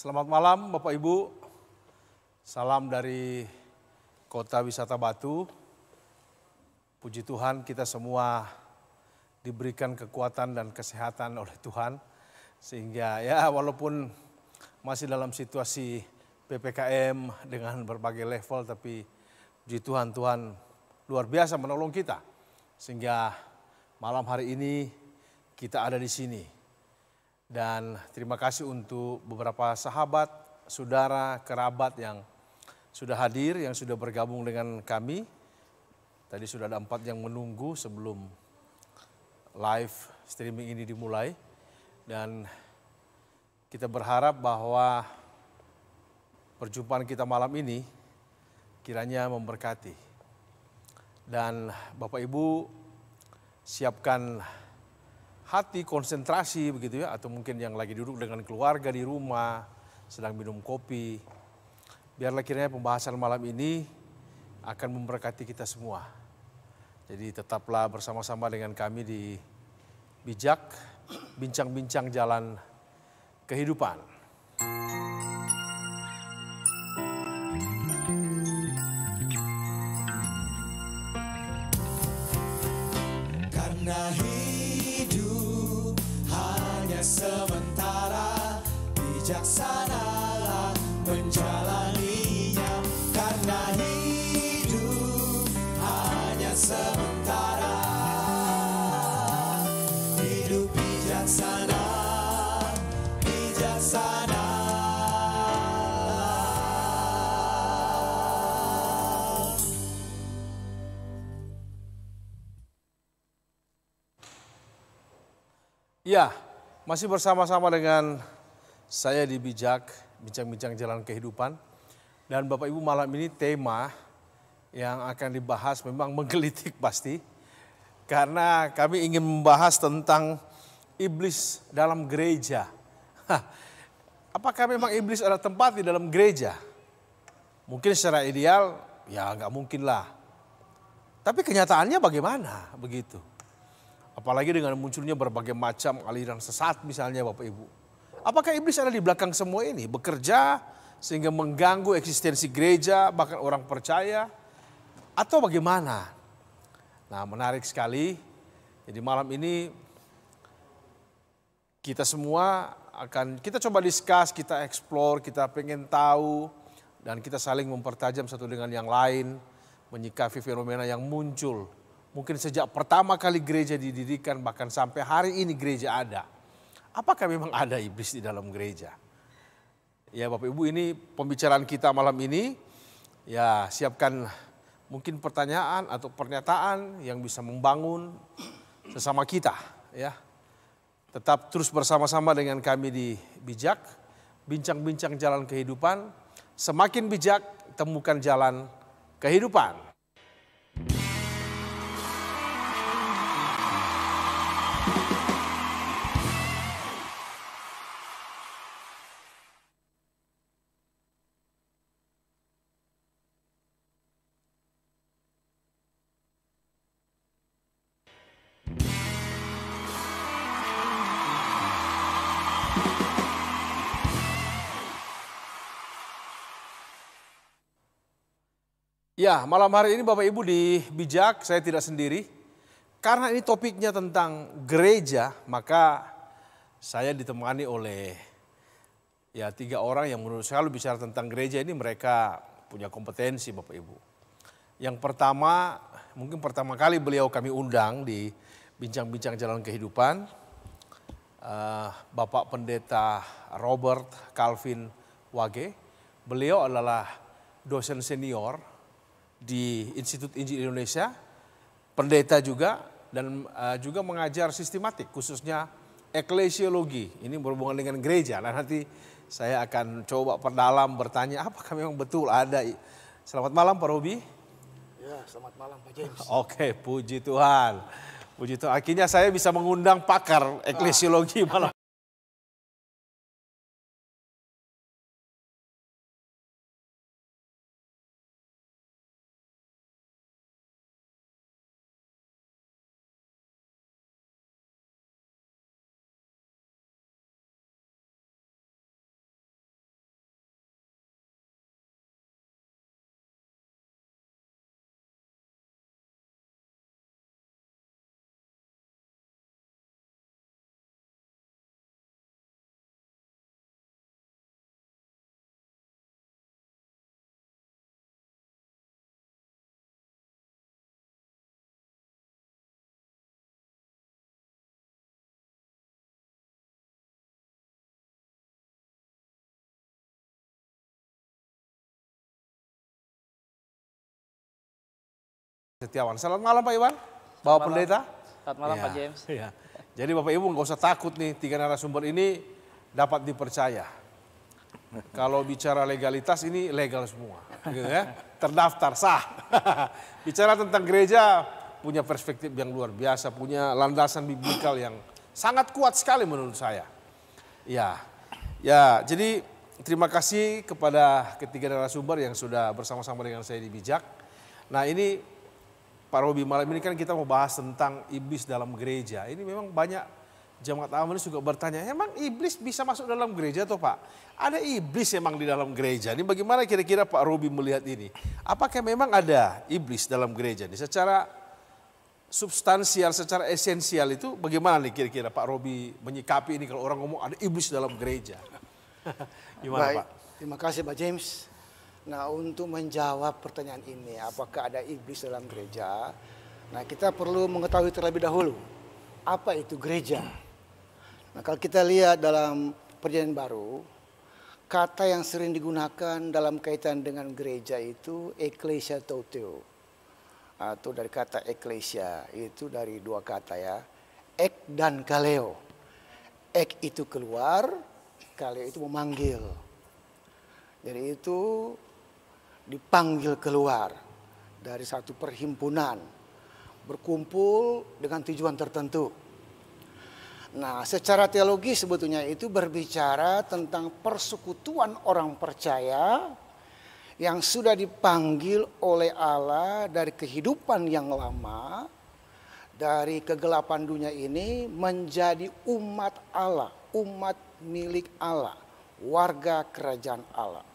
Selamat malam Bapak Ibu. Salam dari Kota Wisata Batu. Puji Tuhan kita semua diberikan kekuatan dan kesehatan oleh Tuhan sehingga ya walaupun masih dalam situasi PPKM dengan berbagai level tapi puji Tuhan Tuhan luar biasa menolong kita sehingga malam hari ini kita ada di sini dan terima kasih untuk beberapa sahabat, saudara, kerabat yang sudah hadir, yang sudah bergabung dengan kami. Tadi sudah ada empat yang menunggu sebelum live streaming ini dimulai. Dan kita berharap bahwa perjumpaan kita malam ini kiranya memberkati. Dan Bapak Ibu siapkan hati, konsentrasi begitu ya, atau mungkin yang lagi duduk dengan keluarga di rumah, sedang minum kopi. Biarlah kiranya pembahasan malam ini akan memberkati kita semua. Jadi tetaplah bersama-sama dengan kami di Bijak, bincang-bincang jalan kehidupan. Karena hidup bijaksanalah menjalaninya karena hidup hanya sementara hidup bijaksana bijaksana Ya, masih bersama-sama dengan saya dibijak bincang-bincang jalan kehidupan. Dan Bapak Ibu malam ini tema yang akan dibahas memang menggelitik pasti. Karena kami ingin membahas tentang iblis dalam gereja. apakah memang iblis ada tempat di dalam gereja? Mungkin secara ideal ya nggak mungkin lah. Tapi kenyataannya bagaimana begitu? Apalagi dengan munculnya berbagai macam aliran sesat misalnya Bapak Ibu. Apakah iblis ada di belakang semua ini? Bekerja sehingga mengganggu eksistensi gereja, bahkan orang percaya? Atau bagaimana? Nah menarik sekali. Jadi malam ini kita semua akan, kita coba discuss, kita explore, kita pengen tahu. Dan kita saling mempertajam satu dengan yang lain. Menyikapi fenomena yang muncul. Mungkin sejak pertama kali gereja didirikan, bahkan sampai hari ini gereja ada Apakah memang ada iblis di dalam gereja? Ya Bapak Ibu ini pembicaraan kita malam ini. Ya siapkan mungkin pertanyaan atau pernyataan yang bisa membangun sesama kita. Ya, Tetap terus bersama-sama dengan kami di Bijak. Bincang-bincang jalan kehidupan. Semakin bijak, temukan jalan kehidupan. Ya, malam hari ini Bapak Ibu di Bijak, saya tidak sendiri. Karena ini topiknya tentang gereja, maka saya ditemani oleh ya tiga orang yang menurut saya kalau bicara tentang gereja ini mereka punya kompetensi Bapak Ibu. Yang pertama, mungkin pertama kali beliau kami undang di bincang-bincang jalan kehidupan, uh, Bapak Pendeta Robert Calvin Wage. Beliau adalah dosen senior di Institut Injil Indonesia, pendeta juga dan uh, juga mengajar sistematik khususnya eklesiologi. Ini berhubungan dengan gereja. Nah, nanti saya akan coba perdalam bertanya apakah memang betul ada. Selamat malam Pak Robi. Ya, selamat malam Pak James. Oke, puji Tuhan. Puji Tuhan. Akhirnya saya bisa mengundang pakar eklesiologi malam Setiawan. Selamat malam Pak Iwan, Bawa Selamat Pendeta. Selamat malam ya, Pak iya. James. Ya. Jadi Bapak Ibu nggak usah takut nih, tiga narasumber ini dapat dipercaya. Kalau bicara legalitas ini legal semua, gitu ya. terdaftar sah. bicara tentang gereja punya perspektif yang luar biasa, punya landasan biblikal yang sangat kuat sekali menurut saya. Ya, ya. Jadi terima kasih kepada ketiga narasumber yang sudah bersama-sama dengan saya di Bijak. Nah ini Pak Robi malam ini kan kita mau bahas tentang iblis dalam gereja. Ini memang banyak jemaat ini juga bertanya, emang iblis bisa masuk dalam gereja atau Pak? Ada iblis emang di dalam gereja. Ini bagaimana kira-kira Pak Robi melihat ini? Apakah memang ada iblis dalam gereja ini? Secara substansial, secara esensial itu bagaimana nih kira-kira Pak Robi menyikapi ini kalau orang ngomong ada iblis dalam gereja? Gimana Baik. Pak? Terima kasih Pak James. Nah untuk menjawab pertanyaan ini, apakah ada iblis dalam gereja? Nah kita perlu mengetahui terlebih dahulu, apa itu gereja? Nah kalau kita lihat dalam perjanjian baru, kata yang sering digunakan dalam kaitan dengan gereja itu eklesia toteo. Atau dari kata eklesia, itu dari dua kata ya, ek dan kaleo. Ek itu keluar, kaleo itu memanggil. Jadi itu dipanggil keluar dari satu perhimpunan berkumpul dengan tujuan tertentu. Nah, secara teologi sebetulnya itu berbicara tentang persekutuan orang percaya yang sudah dipanggil oleh Allah dari kehidupan yang lama, dari kegelapan dunia ini menjadi umat Allah, umat milik Allah, warga kerajaan Allah.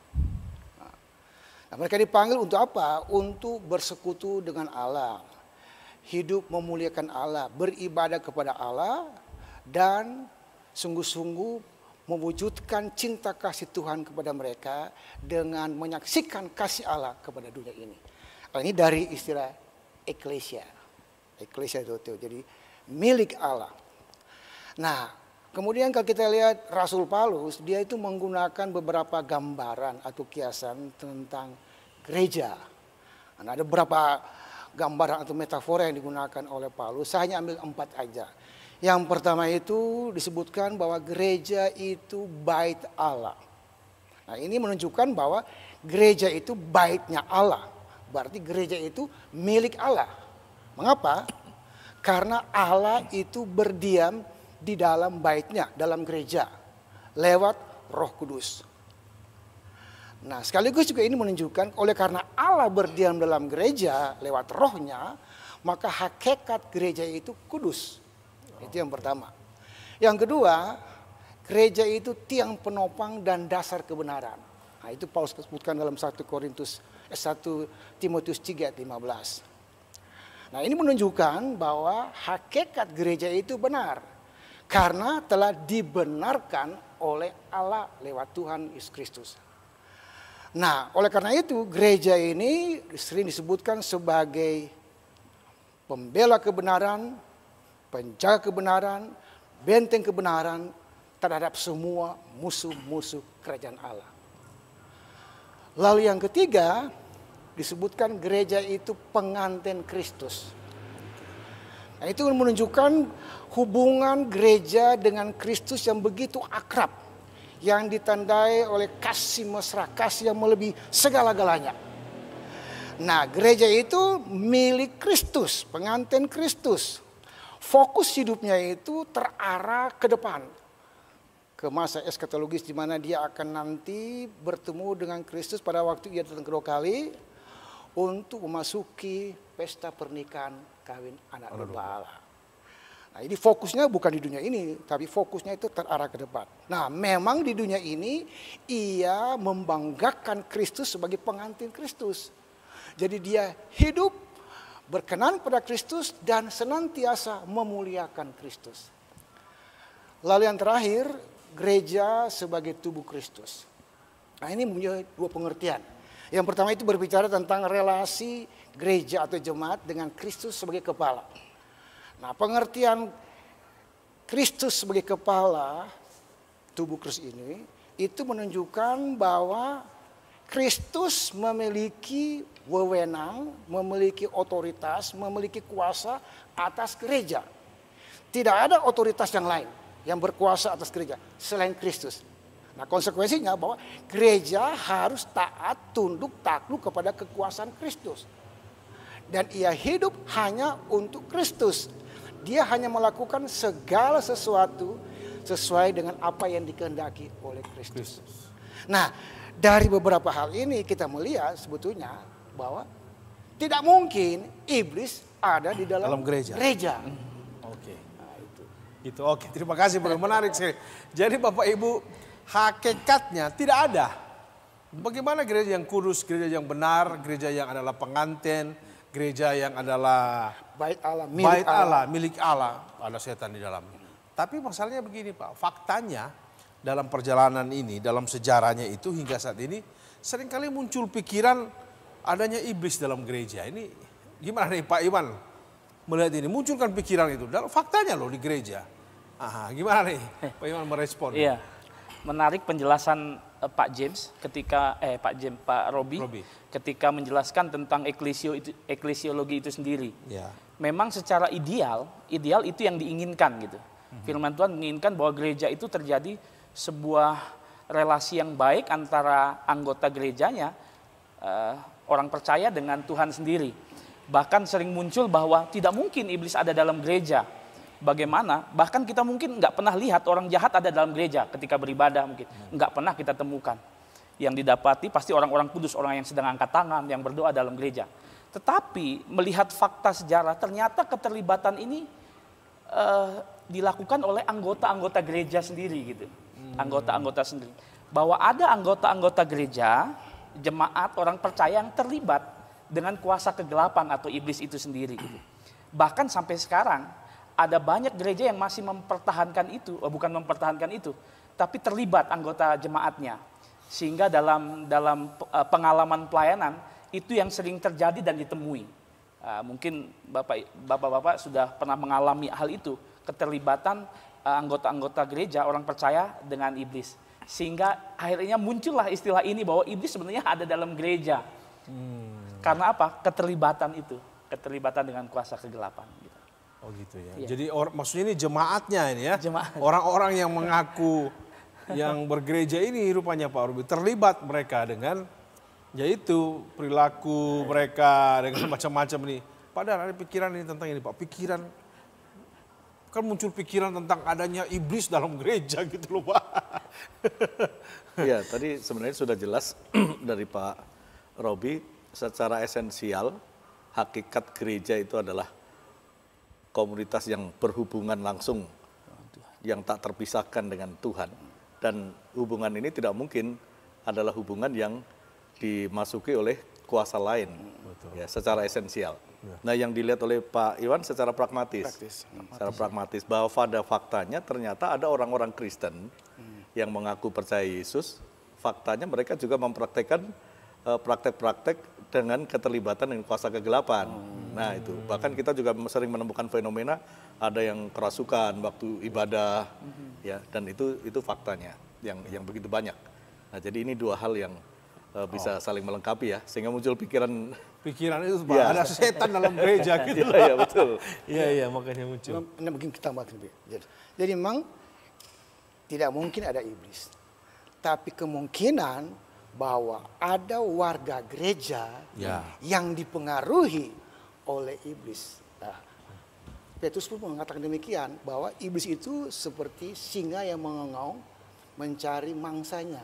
Nah, mereka dipanggil untuk apa? Untuk bersekutu dengan Allah, hidup memuliakan Allah, beribadah kepada Allah, dan sungguh-sungguh mewujudkan cinta kasih Tuhan kepada mereka dengan menyaksikan kasih Allah kepada dunia ini. Nah, ini dari istilah eklesia. Eklesia itu, itu jadi milik Allah. Nah, kemudian kalau kita lihat Rasul Paulus, dia itu menggunakan beberapa gambaran atau kiasan tentang gereja. Nah, ada beberapa gambaran atau metafora yang digunakan oleh Paulus. Saya hanya ambil empat aja. Yang pertama itu disebutkan bahwa gereja itu bait Allah. Nah ini menunjukkan bahwa gereja itu baitnya Allah. Berarti gereja itu milik Allah. Mengapa? Karena Allah itu berdiam di dalam baitnya, dalam gereja. Lewat roh kudus. Nah sekaligus juga ini menunjukkan oleh karena Allah berdiam dalam gereja lewat rohnya, maka hakikat gereja itu kudus. Itu yang pertama. Yang kedua, gereja itu tiang penopang dan dasar kebenaran. Nah, itu Paulus sebutkan dalam 1 Korintus eh, 1 Timotius 3:15. Nah, ini menunjukkan bahwa hakikat gereja itu benar karena telah dibenarkan oleh Allah lewat Tuhan Yesus Kristus. Nah, oleh karena itu gereja ini sering disebutkan sebagai pembela kebenaran, penjaga kebenaran, benteng kebenaran terhadap semua musuh-musuh kerajaan Allah. Lalu yang ketiga, disebutkan gereja itu pengantin Kristus. Nah, itu menunjukkan hubungan gereja dengan Kristus yang begitu akrab yang ditandai oleh kasih mesra, kasih yang melebihi segala-galanya. Nah, gereja itu milik Kristus, pengantin Kristus. Fokus hidupnya itu terarah ke depan, ke masa eskatologis di mana dia akan nanti bertemu dengan Kristus pada waktu ia datang kedua kali untuk memasuki pesta pernikahan kawin anak domba Allah. Nah, ini fokusnya bukan di dunia ini, tapi fokusnya itu terarah ke depan. Nah, memang di dunia ini ia membanggakan Kristus sebagai pengantin Kristus. Jadi dia hidup berkenan pada Kristus dan senantiasa memuliakan Kristus. Lalu yang terakhir, gereja sebagai tubuh Kristus. Nah, ini punya dua pengertian. Yang pertama itu berbicara tentang relasi gereja atau jemaat dengan Kristus sebagai kepala. Nah pengertian Kristus sebagai kepala tubuh Kristus ini itu menunjukkan bahwa Kristus memiliki wewenang, memiliki otoritas, memiliki kuasa atas gereja. Tidak ada otoritas yang lain yang berkuasa atas gereja selain Kristus. Nah konsekuensinya bahwa gereja harus taat, tunduk, takluk kepada kekuasaan Kristus. Dan ia hidup hanya untuk Kristus. Dia hanya melakukan segala sesuatu sesuai dengan apa yang dikehendaki oleh Kristus. Nah, dari beberapa hal ini kita melihat sebetulnya bahwa tidak mungkin iblis ada di dalam, dalam gereja. gereja. Hmm. Oke. Nah, itu. Itu oke. Terima kasih Bro, menarik sekali. Jadi Bapak Ibu, hakikatnya tidak ada. Bagaimana gereja yang kurus, gereja yang benar, gereja yang adalah pengantin, gereja yang adalah Bait Allah, milik Bait Allah. Allah, milik Allah. Ada setan di dalamnya. Tapi masalahnya begini Pak, faktanya dalam perjalanan ini, dalam sejarahnya itu hingga saat ini seringkali muncul pikiran adanya iblis dalam gereja. Ini gimana nih Pak Iwan melihat ini? Munculkan pikiran itu. Dalam faktanya loh di gereja. Aha, gimana nih Pak Iwan merespon? Iya. Menarik penjelasan eh, Pak James ketika eh Pak James Pak Robi, ketika menjelaskan tentang eklesio itu eklesiologi itu sendiri. Yeah memang secara ideal, ideal itu yang diinginkan gitu. Mhm. Firman Tuhan menginginkan bahwa gereja itu terjadi sebuah relasi yang baik antara anggota gerejanya, uh, orang percaya dengan Tuhan sendiri. Bahkan sering muncul bahwa tidak mungkin iblis ada dalam gereja. Bagaimana? Bahkan kita mungkin nggak pernah lihat orang jahat ada dalam gereja ketika beribadah mungkin hmm. nggak pernah kita temukan. Yang didapati pasti orang-orang kudus, orang yang sedang angkat tangan, yang berdoa dalam gereja. Tetapi melihat fakta sejarah, ternyata keterlibatan ini uh, dilakukan oleh anggota-anggota gereja sendiri gitu, hmm. anggota-anggota sendiri. Bahwa ada anggota-anggota gereja, jemaat, orang percaya yang terlibat dengan kuasa kegelapan atau iblis itu sendiri gitu. Bahkan sampai sekarang ada banyak gereja yang masih mempertahankan itu, oh, bukan mempertahankan itu, tapi terlibat anggota jemaatnya. Sehingga dalam dalam eh, pengalaman pelayanan itu yang sering terjadi dan ditemui. Ah, mungkin bapak, bapak sudah pernah mengalami hal itu, keterlibatan ah, anggota-anggota gereja orang percaya dengan iblis. Sehingga akhirnya muncullah istilah ini bahwa iblis sebenarnya ada dalam gereja. Hmm. Karena apa? Keterlibatan itu, keterlibatan dengan kuasa kegelapan. Gitu. Oh gitu ya. ya. Jadi or, maksudnya ini jemaatnya ini ya. Orang-orang yang mengaku yang bergereja ini rupanya Pak Rubi terlibat mereka dengan yaitu perilaku mereka dengan macam-macam ini. Padahal ada pikiran ini tentang ini Pak, pikiran kan muncul pikiran tentang adanya iblis dalam gereja gitu loh Pak. Iya, tadi sebenarnya sudah jelas dari Pak Robi secara esensial hakikat gereja itu adalah komunitas yang berhubungan langsung yang tak terpisahkan dengan Tuhan dan hubungan ini tidak mungkin adalah hubungan yang dimasuki oleh kuasa lain Betul. ya secara esensial. Ya. Nah, yang dilihat oleh Pak Iwan secara hmm, pragmatis. Secara pragmatis bahwa pada faktanya ternyata ada orang-orang Kristen hmm. yang mengaku percaya Yesus, faktanya mereka juga mempraktekkan eh, praktek-praktek dengan keterlibatan dengan kuasa kegelapan. Hmm. Nah, itu. Bahkan kita juga sering menemukan fenomena ada yang kerasukan waktu ibadah hmm. ya dan itu itu faktanya yang yang begitu banyak. Nah, jadi ini dua hal yang Eh, bisa oh. saling melengkapi ya sehingga muncul pikiran pikiran itu ya. ada setan dalam gereja iya, gitu ya, ya betul iya iya makanya muncul nah, mungkin kita makin lebih jadi, jadi memang tidak mungkin ada iblis tapi kemungkinan bahwa ada warga gereja ya. yang dipengaruhi oleh iblis nah, Petrus pun mengatakan demikian bahwa iblis itu seperti singa yang mengengau mencari mangsanya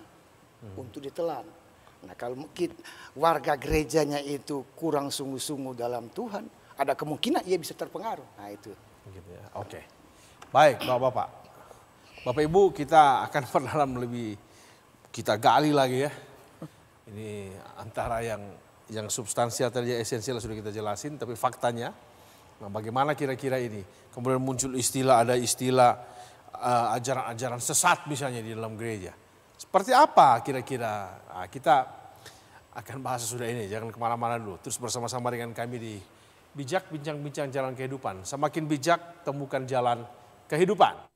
hmm. untuk ditelan Nah kalau mungkin warga gerejanya itu kurang sungguh-sungguh dalam Tuhan, ada kemungkinan ia bisa terpengaruh. Nah itu. Gitu ya. Oke. Baik bapak-bapak. Bapak Ibu kita akan perdalam lebih, kita gali lagi ya. Ini antara yang yang substansial tadi yang esensial sudah kita jelasin, tapi faktanya, nah bagaimana kira-kira ini? Kemudian muncul istilah, ada istilah eh, ajaran-ajaran uh, ajaran -ajaran sesat misalnya di dalam gereja. Seperti apa kira-kira? Nah, kita akan bahas sesudah ini, jangan kemana-mana dulu. Terus bersama-sama dengan kami di Bijak Bincang-Bincang Jalan Kehidupan. Semakin bijak, temukan jalan kehidupan.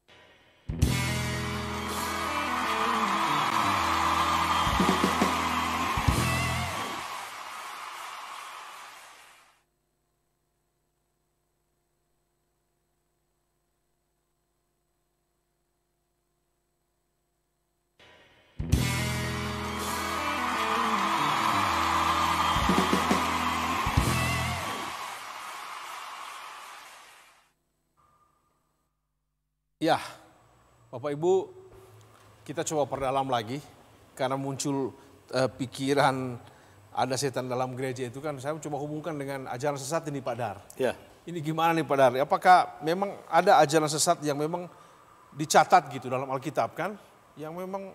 Ya, Bapak Ibu, kita coba perdalam lagi karena muncul uh, pikiran ada setan dalam gereja itu kan saya coba hubungkan dengan ajaran sesat ini Pak Dar. Ya. Ini gimana nih Pak Dar? Apakah memang ada ajaran sesat yang memang dicatat gitu dalam Alkitab kan? Yang memang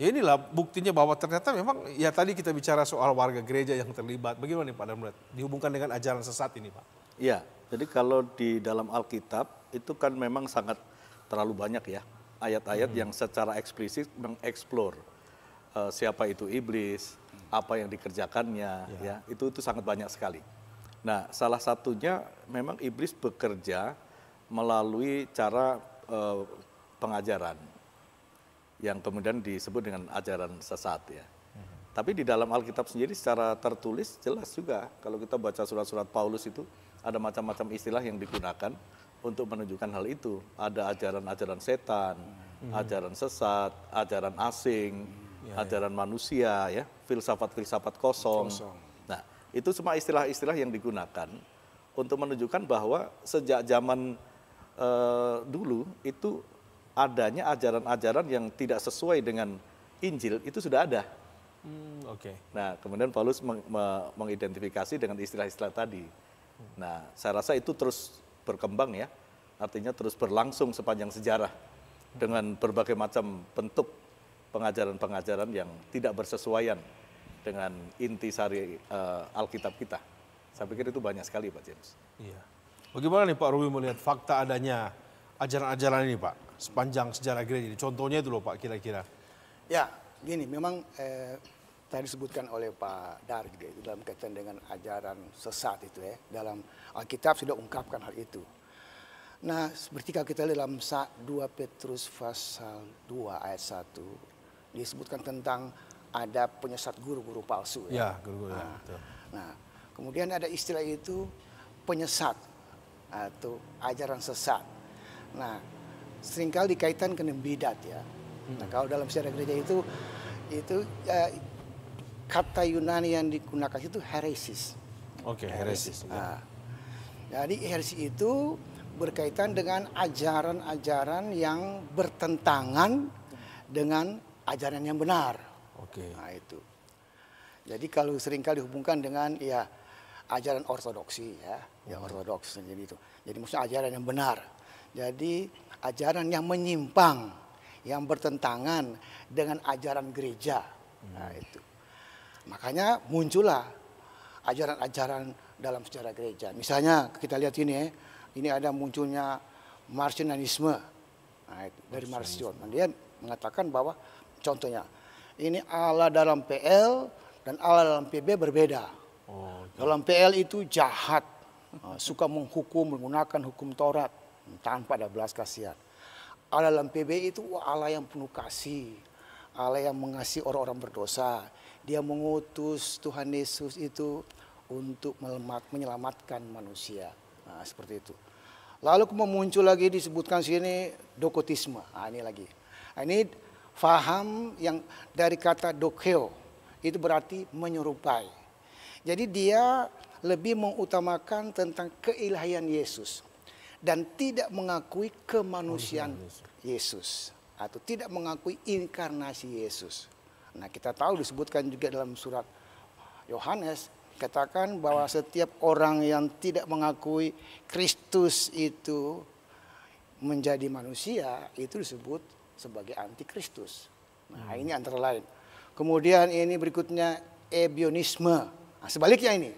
ya inilah buktinya bahwa ternyata memang ya tadi kita bicara soal warga gereja yang terlibat. Bagaimana nih Pak Dar melihat dihubungkan dengan ajaran sesat ini Pak? Iya. jadi kalau di dalam Alkitab itu kan memang sangat terlalu banyak ya ayat-ayat hmm. yang secara eksplisit mengeksplor uh, siapa itu iblis, hmm. apa yang dikerjakannya, ya. ya itu itu sangat banyak sekali. Nah, salah satunya memang iblis bekerja melalui cara uh, pengajaran yang kemudian disebut dengan ajaran sesat ya. Hmm. Tapi di dalam Alkitab sendiri secara tertulis jelas juga kalau kita baca surat-surat Paulus itu ada macam-macam istilah yang digunakan untuk menunjukkan hal itu. Ada ajaran-ajaran setan, hmm. ajaran sesat, ajaran asing, ya, ya, ajaran manusia, ya, filsafat-filsafat kosong. kosong. Nah, itu semua istilah-istilah yang digunakan untuk menunjukkan bahwa sejak zaman uh, dulu itu adanya ajaran-ajaran yang tidak sesuai dengan Injil itu sudah ada. Hmm, Oke. Okay. Nah, kemudian Paulus meng mengidentifikasi dengan istilah-istilah tadi. Hmm. Nah, saya rasa itu terus berkembang ya, artinya terus berlangsung sepanjang sejarah dengan berbagai macam bentuk pengajaran-pengajaran yang tidak bersesuaian dengan inti sari uh, Alkitab kita. Saya pikir itu banyak sekali Pak James. Iya. Bagaimana nih Pak Ruby melihat fakta adanya ajaran-ajaran ini Pak sepanjang sejarah gereja ini? Contohnya itu loh Pak kira-kira. Ya, gini memang eh, tadi disebutkan oleh Pak Dar gitu itu dalam kaitan dengan ajaran sesat itu ya. Dalam Alkitab sudah ungkapkan hal itu. Nah, seperti kalau kita lihat dalam 2 Petrus pasal 2 ayat 1 disebutkan tentang ada penyesat guru-guru palsu ya. Ya, guru-guru. Ya, nah, nah, kemudian ada istilah itu penyesat atau ajaran sesat. Nah, seringkali dikaitkan dengan bidat ya. Nah, hmm. kalau dalam sejarah gereja itu itu ya, kata Yunani yang digunakan itu heresis. Oke, okay, heresis. Ya. Nah, jadi heresis itu berkaitan dengan ajaran-ajaran yang bertentangan dengan ajaran yang benar. Oke. Okay. Nah, itu. Jadi kalau seringkali hubungkan dengan ya ajaran ortodoksi ya, oh. ya ortodoks jadi itu. Jadi maksudnya ajaran yang benar. Jadi ajaran yang menyimpang, yang bertentangan dengan ajaran gereja. Hmm. Nah, itu. Makanya muncullah ajaran-ajaran dalam sejarah gereja. Misalnya kita lihat ini eh. ini ada munculnya Marcionanisme nah, dari Marcion. Dia mengatakan bahwa contohnya ini Allah dalam PL dan Allah dalam PB berbeda. Oh, iya. Dalam PL itu jahat, ah, suka menghukum menggunakan hukum Taurat tanpa ada belas kasihan. Allah dalam PB itu Allah yang penuh kasih, Allah yang mengasihi orang-orang berdosa. Dia mengutus Tuhan Yesus itu untuk melemat, menyelamatkan manusia. Nah, seperti itu. Lalu muncul lagi disebutkan sini dokotisme. Nah, ini lagi. Nah, ini faham yang dari kata dokeo itu berarti menyerupai. Jadi dia lebih mengutamakan tentang keilahian Yesus dan tidak mengakui kemanusiaan Yesus atau tidak mengakui inkarnasi Yesus. Nah kita tahu disebutkan juga dalam surat Yohanes katakan bahwa setiap orang yang tidak mengakui Kristus itu menjadi manusia itu disebut sebagai antikristus. Nah hmm. ini antara lain. Kemudian ini berikutnya ebionisme. Nah, sebaliknya ini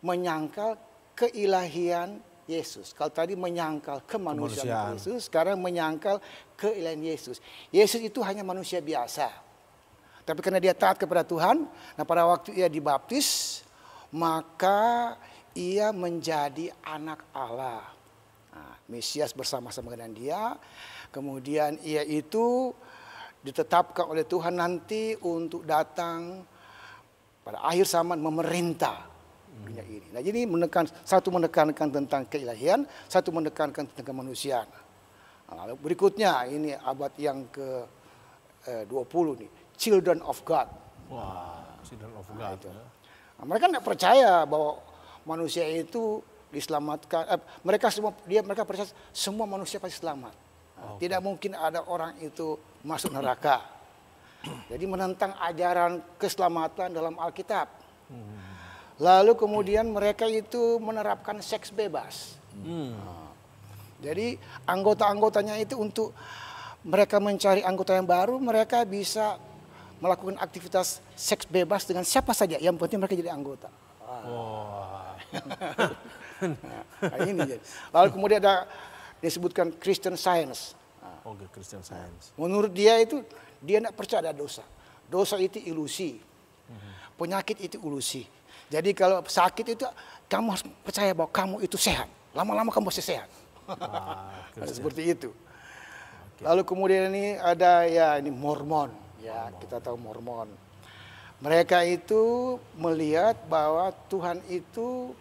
menyangkal keilahian Yesus. Kalau tadi menyangkal kemanusiaan Yesus, sekarang menyangkal keilahian Yesus. Yesus itu hanya manusia biasa tapi karena dia taat kepada Tuhan, nah pada waktu ia dibaptis, maka ia menjadi anak Allah. Nah, Mesias bersama-sama dengan dia. Kemudian ia itu ditetapkan oleh Tuhan nanti untuk datang pada akhir zaman memerintah dunia ini. Nah, jadi menekan satu menekankan tentang keilahian, satu menekankan tentang kemanusiaan. Nah, lalu berikutnya ini abad yang ke 20 eh, nih children of God. Wah, children of nah, God. Nah, itu. Ya. Nah, mereka tidak percaya bahwa manusia itu diselamatkan. Eh, mereka semua dia mereka percaya semua manusia pasti selamat. Nah, okay. Tidak mungkin ada orang itu masuk neraka. Jadi menentang ajaran keselamatan dalam Alkitab. Hmm. Lalu kemudian mereka itu menerapkan seks bebas. Hmm. Nah, jadi anggota-anggotanya itu untuk mereka mencari anggota yang baru, mereka bisa melakukan aktivitas seks bebas dengan siapa saja. Yang penting mereka jadi anggota. Wow. nah, ini jadi. Lalu kemudian ada disebutkan Christian Science. Nah, Oke, okay, Christian Science. Menurut dia itu dia tidak percaya ada dosa. Dosa itu ilusi. Penyakit itu ilusi. Jadi kalau sakit itu kamu harus percaya bahwa kamu itu sehat. Lama-lama kamu pasti sehat. Wow, Seperti itu. Okay. Lalu kemudian ini ada ya ini Mormon ya Mormon. kita tahu Mormon. Mereka itu melihat bahwa Tuhan itu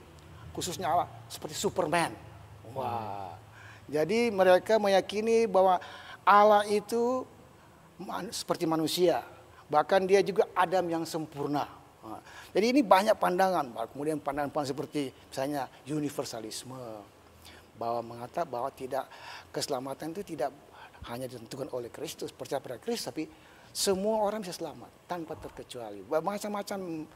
khususnya Allah seperti Superman. Hmm. Wah. Jadi mereka meyakini bahwa Allah itu man, seperti manusia. Bahkan dia juga Adam yang sempurna. jadi ini banyak pandangan. Kemudian pandangan-pandangan seperti misalnya universalisme. Bahwa mengatakan bahwa tidak keselamatan itu tidak hanya ditentukan oleh Kristus, percaya pada Kristus, tapi semua orang bisa selamat tanpa terkecuali. Macam-macam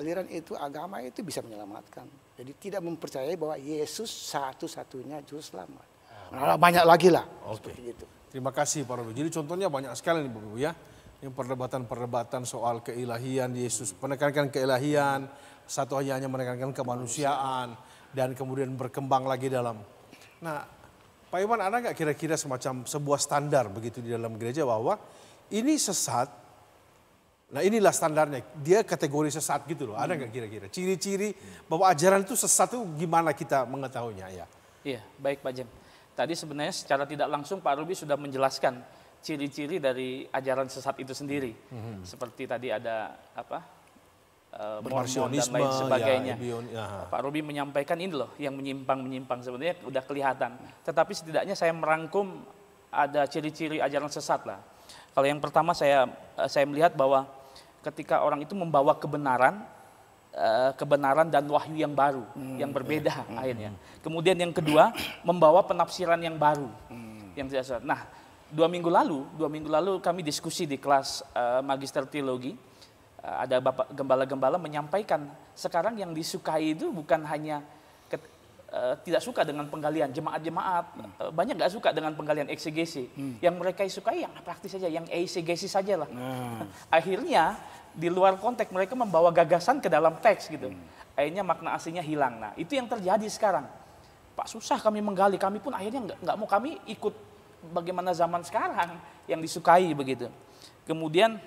aliran itu agama itu bisa menyelamatkan. Jadi tidak mempercayai bahwa Yesus satu-satunya juru selamat. Ah. Nah, banyak lagi lah. Oke. Okay. Gitu. Terima kasih Pak Robi. Jadi contohnya banyak sekali nih Bapak ya. Yang perdebatan-perdebatan soal keilahian Yesus, menekankan keilahian, satu hanya hanya menekankan kemanusiaan dan kemudian berkembang lagi dalam. Nah, Pak Iwan ada nggak kira-kira semacam sebuah standar begitu di dalam gereja bahwa ini sesat, nah inilah standarnya, dia kategori sesat gitu loh, ada nggak hmm. kira-kira? Ciri-ciri bahwa ajaran itu sesat itu gimana kita mengetahuinya ya? Iya, baik Pak Jem. Tadi sebenarnya secara tidak langsung Pak Rubi sudah menjelaskan ciri-ciri dari ajaran sesat itu sendiri. Hmm. Seperti tadi ada apa Uh, dan lain ya, sebagainya. Ya, Ibion, ya. Pak Ruby menyampaikan ini loh yang menyimpang-menyimpang sebenarnya udah kelihatan. Tetapi setidaknya saya merangkum ada ciri-ciri ajaran sesat lah. Kalau yang pertama saya eh, saya melihat bahwa ketika orang itu membawa kebenaran eh, kebenaran dan wahyu yang baru, hmm, yang berbeda iya, akhirnya. Hmm. Kemudian yang kedua, membawa penafsiran yang baru. Hmm. Yang tidak Nah, dua minggu lalu, dua minggu lalu kami diskusi di kelas uh, magister teologi. Uh, ada bapak gembala-gembala menyampaikan sekarang yang disukai itu bukan hanya Eh, tidak suka dengan penggalian jemaat-jemaat hmm. Eh, banyak nggak suka dengan penggalian eksegesi hmm. yang mereka sukai yang praktis saja yang eksegesi saja lah hmm. Nah. akhirnya di luar konteks mereka membawa gagasan ke dalam teks gitu hmm. akhirnya makna aslinya hilang nah itu yang terjadi sekarang pak susah kami menggali kami pun akhirnya nggak mau kami ikut bagaimana zaman sekarang yang disukai begitu kemudian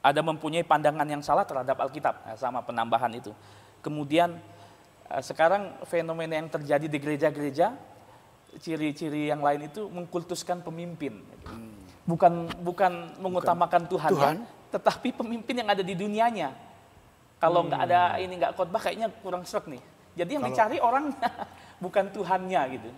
ada mempunyai pandangan yang salah terhadap Alkitab nah, sama penambahan itu kemudian Eh, sekarang fenomena yang terjadi di gereja-gereja ciri-ciri yang lain itu mengkultuskan pemimpin bukan bukan mengutamakan Tuhan, Tuhan. Ya, tetapi pemimpin yang ada di dunianya kalau nggak hmm. ada ini nggak khotbah kayaknya kurang serak nih jadi yang kalau... dicari orang bukan Tuhannya gitu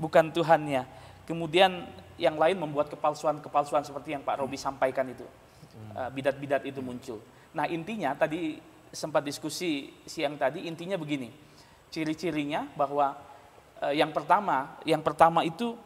bukan Tuhannya kemudian yang lain membuat kepalsuan-kepalsuan seperti yang Pak Robi hmm. sampaikan itu hmm. Eh, bidat-bidat itu muncul nah intinya tadi sempat diskusi siang tadi intinya begini ciri-cirinya bahwa eh, yang pertama, yang pertama itu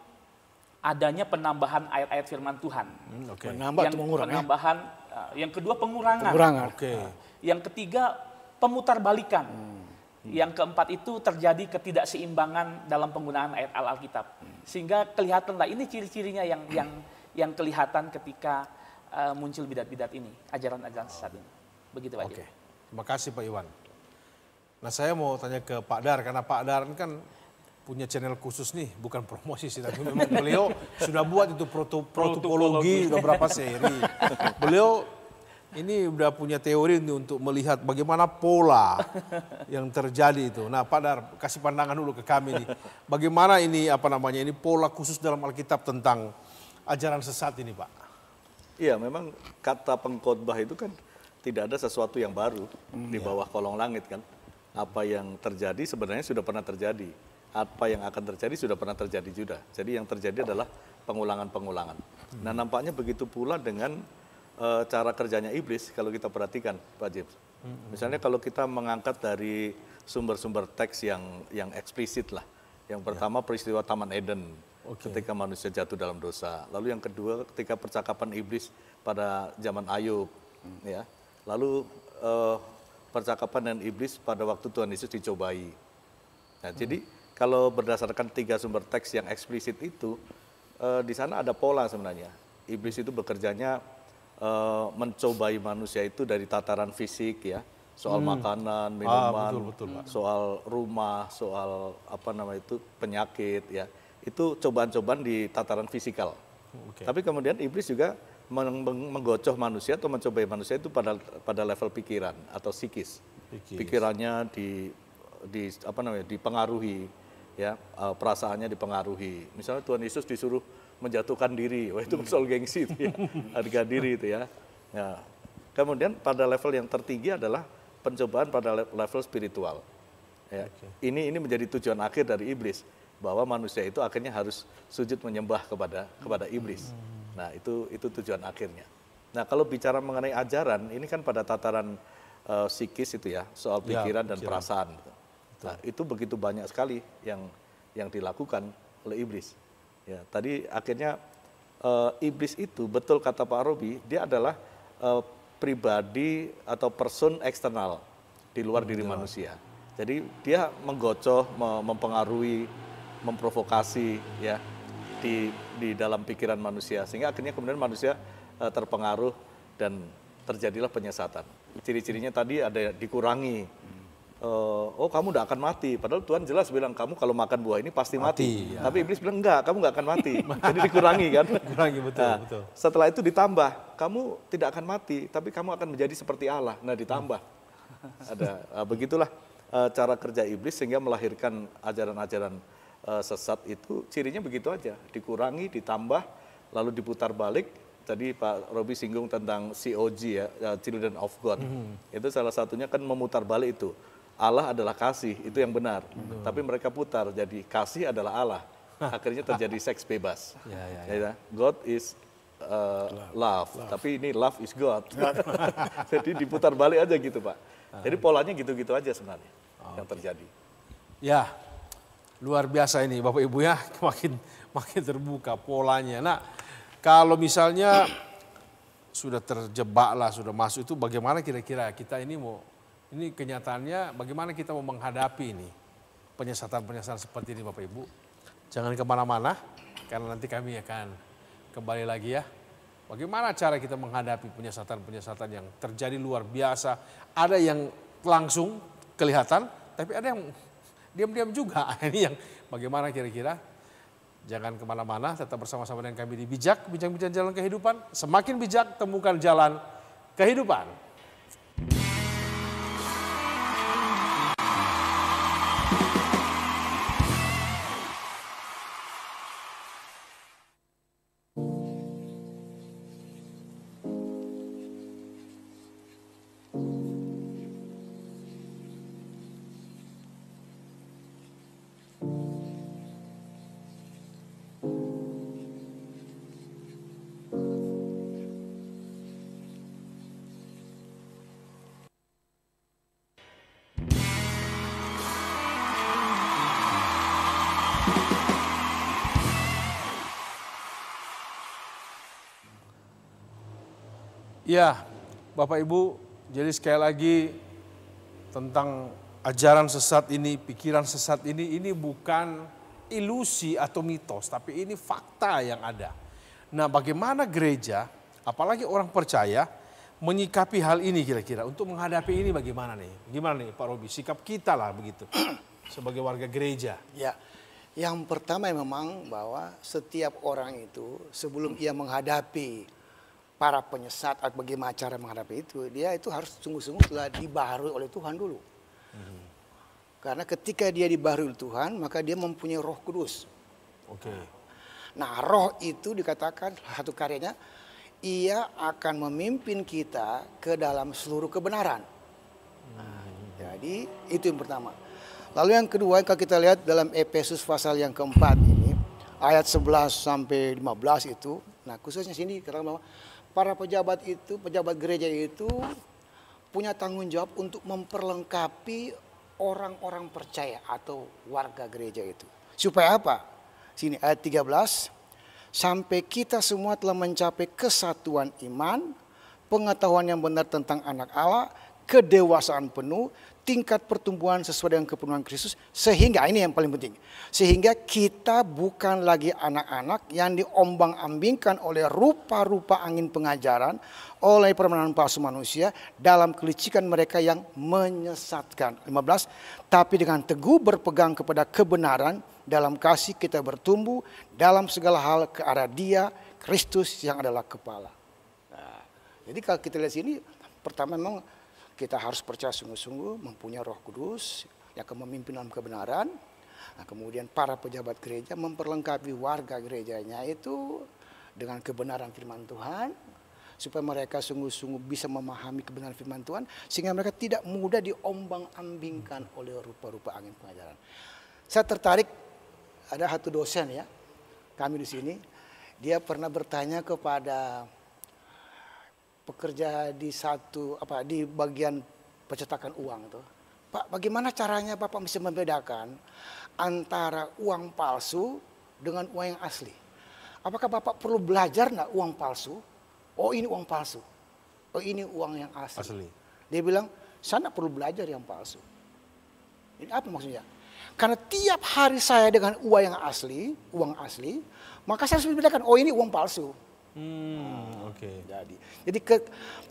adanya penambahan ayat-ayat firman Tuhan. Hmm, okay. yang mengurang, penambahan, ya? yang kedua pengurangan. Pengurangan. Okay. Nah, yang ketiga pemutarbalikan. Hmm. hmm. Yang keempat itu terjadi ketidakseimbangan dalam penggunaan ayat Al-Alkitab. Hmm. Sehingga kelihatanlah ini ciri-cirinya yang yang yang kelihatan ketika uh, muncul bidat-bidat ini, ajaran-ajaran sesat ini. Begitu Pak. Oke. Okay. Terima kasih Pak Iwan. Nah saya mau tanya ke Pak Dar, karena Pak Dar kan punya channel khusus nih, bukan promosi sih, tapi memang beliau sudah buat itu proto protopologi, sudah berapa seri. Beliau ini udah punya teori nih untuk melihat bagaimana pola yang terjadi itu. Nah Pak Dar, kasih pandangan dulu ke kami nih. Bagaimana ini, apa namanya, ini pola khusus dalam Alkitab tentang ajaran sesat ini Pak? Iya, memang kata pengkhotbah itu kan tidak ada sesuatu yang baru hmm, di iya. bawah iya. kolong langit kan apa yang terjadi sebenarnya sudah pernah terjadi. Apa yang akan terjadi sudah pernah terjadi juga. Jadi yang terjadi adalah pengulangan-pengulangan. Nah hmm. nampaknya begitu pula dengan e, cara kerjanya iblis kalau kita perhatikan Pak James. Hmm. Misalnya kalau kita mengangkat dari sumber-sumber teks yang yang eksplisit lah. Yang ya. pertama peristiwa Taman Eden okay. ketika manusia jatuh dalam dosa. Lalu yang kedua ketika percakapan iblis pada zaman Ayub, hmm. ya. Lalu uh, percakapan dengan iblis pada waktu Tuhan Yesus dicobai. Nah, hmm. jadi kalau berdasarkan tiga sumber teks yang eksplisit itu, eh, di sana ada pola sebenarnya. Iblis itu bekerjanya eh, mencobai manusia itu dari tataran fisik ya, soal hmm. makanan, ah, minuman, ah, betul, betul. soal rumah, soal apa nama itu penyakit ya. Itu cobaan-cobaan di tataran fisikal. Okay. Tapi kemudian iblis juga menggocoh manusia atau mencobai manusia itu pada pada level pikiran atau psikis. psikis. Pikirannya di di apa namanya dipengaruhi ya e, perasaannya dipengaruhi. Misalnya Tuhan Yesus disuruh menjatuhkan diri, wah itu kan hmm. soal gengsi itu ya, harga diri itu ya. ya. Kemudian pada level yang tertinggi adalah pencobaan pada level spiritual. Ya. Okay. Ini ini menjadi tujuan akhir dari iblis bahwa manusia itu akhirnya harus sujud menyembah kepada kepada iblis. Hmm Nah, itu itu tujuan akhirnya. Nah, kalau bicara mengenai ajaran, ini kan pada tataran uh, psikis itu ya, soal ya, pikiran ya, dan perasaan. Gitu. Nah, itu begitu banyak sekali yang yang dilakukan oleh iblis. Ya, tadi akhirnya uh, iblis itu betul kata Pak Robi, dia adalah uh, pribadi atau person eksternal di luar hmm, diri manusia. Jadi dia menggocoh, mempengaruhi, memprovokasi, ya di di dalam pikiran manusia sehingga akhirnya kemudian manusia e, terpengaruh dan terjadilah penyesatan. Ciri-cirinya tadi ada dikurangi. e, oh kamu tidak akan mati. Padahal Tuhan jelas bilang kamu kalau makan buah ini pasti mati. mati. Ya. Tapi iblis bilang enggak, kamu nggak akan mati. Jadi dikurangi kan? Dikurangi betul, nah, betul. Setelah itu ditambah, kamu tidak akan mati, tapi kamu akan menjadi seperti Allah. Nah ditambah. ada eh, begitulah cara kerja iblis sehingga melahirkan ajaran-ajaran Eh, sesat itu cirinya begitu aja, dikurangi, ditambah, lalu diputar balik. Tadi Pak Robi singgung tentang COG ya, eh, Children of God. Mm -hmm. Itu salah satunya kan memutar balik itu. Allah adalah kasih, itu yang benar. Mm -hmm. Tapi mereka putar jadi kasih adalah Allah. Akhirnya terjadi seks bebas. Ya, yeah, yeah. Ya. God is uh, love. love. love, tapi ini love is God. Jadi diputar balik aja gitu, Pak. Ah. Jadi polanya gitu-gitu aja sebenarnya okay. Ah, yang terjadi. Ya, luar biasa ini Bapak Ibu ya, makin makin terbuka polanya. Nah, kalau misalnya sudah terjebak lah, sudah masuk itu bagaimana kira-kira kita ini mau ini kenyataannya bagaimana kita mau menghadapi ini penyesatan-penyesatan seperti ini Bapak Ibu. Jangan kemana-mana karena nanti kami akan kembali lagi ya. Bagaimana cara kita menghadapi penyesatan-penyesatan yang terjadi luar biasa. Ada yang langsung kelihatan tapi ada yang diam-diam juga. Ini yang bagaimana kira-kira? Jangan kemana-mana, tetap bersama-sama dengan kami di Bijak, Bincang-Bincang Jalan Kehidupan. Semakin bijak, temukan jalan kehidupan. Ya, Bapak Ibu, jadi sekali lagi tentang ajaran sesat ini, pikiran sesat ini, ini bukan ilusi atau mitos, tapi ini fakta yang ada. Nah, bagaimana gereja, apalagi orang percaya, menyikapi hal ini kira-kira untuk menghadapi ini bagaimana nih? Gimana nih Pak Robi? Sikap kita lah begitu sebagai warga gereja. Ya. Yang pertama ya memang bahwa setiap orang itu sebelum ia menghadapi para penyesat atau bagaimana cara menghadapi itu dia itu harus sungguh-sungguh telah dibaharui oleh Tuhan dulu hmm. karena ketika dia dibaharui oleh Tuhan maka dia mempunyai Roh Kudus oke okay. nah Roh itu dikatakan satu karyanya ia akan memimpin kita ke dalam seluruh kebenaran nah, jadi itu yang pertama lalu yang kedua kalau kita lihat dalam Efesus pasal yang keempat ini ayat 11 sampai 15 itu nah khususnya sini kita bahwa para pejabat itu, pejabat gereja itu punya tanggung jawab untuk memperlengkapi orang-orang percaya atau warga gereja itu. Supaya apa? Sini ayat 13 sampai kita semua telah mencapai kesatuan iman, pengetahuan yang benar tentang anak Allah, kedewasaan penuh tingkat pertumbuhan sesuai dengan kepenuhan Kristus sehingga ini yang paling penting sehingga kita bukan lagi anak-anak yang diombang-ambingkan oleh rupa-rupa angin pengajaran oleh permainan palsu manusia dalam kelicikan mereka yang menyesatkan 15 tapi dengan teguh berpegang kepada kebenaran dalam kasih kita bertumbuh dalam segala hal ke arah Dia Kristus yang adalah kepala nah, jadi kalau kita lihat sini pertama memang kita harus percaya sungguh-sungguh mempunyai roh kudus yang akan memimpin dalam kebenaran. Nah, kemudian para pejabat gereja memperlengkapi warga gerejanya itu dengan kebenaran firman Tuhan supaya mereka sungguh-sungguh bisa memahami kebenaran firman Tuhan sehingga mereka tidak mudah diombang-ambingkan oleh rupa-rupa angin pengajaran. Saya tertarik ada satu dosen ya kami di sini dia pernah bertanya kepada pekerja di satu apa di bagian pencetakan uang tuh. Pak, bagaimana caranya Bapak bisa membedakan antara uang palsu dengan uang yang asli? Apakah Bapak perlu belajar nggak uang palsu? Oh ini uang palsu. Oh ini uang yang asli. asli. Dia bilang, sana perlu belajar yang palsu. Ini apa maksudnya? Karena tiap hari saya dengan uang yang asli, uang asli, maka saya harus membedakan, oh ini uang palsu. Hmm, oke. Okay. Jadi, jadi ke,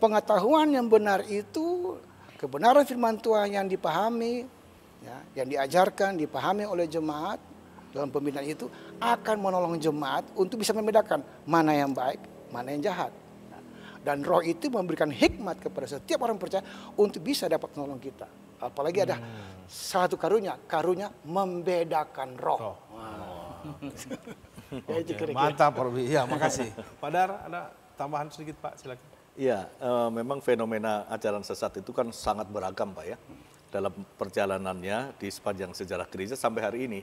pengetahuan yang benar itu kebenaran firman Tuhan yang dipahami, ya, yang diajarkan, dipahami oleh jemaat dalam pembinaan itu akan menolong jemaat untuk bisa membedakan mana yang baik, mana yang jahat. Dan roh itu memberikan hikmat kepada setiap orang percaya untuk bisa dapat menolong kita. Apalagi ada hmm. satu karunia, karunia membedakan roh. Oh. Wow. okay. Ya, itu ya, Mantap Robi, ya makasih. Padar ada tambahan sedikit Pak, silakan. Iya, e, memang fenomena ajaran sesat itu kan sangat beragam Pak ya. Dalam perjalanannya di sepanjang sejarah gereja sampai hari ini.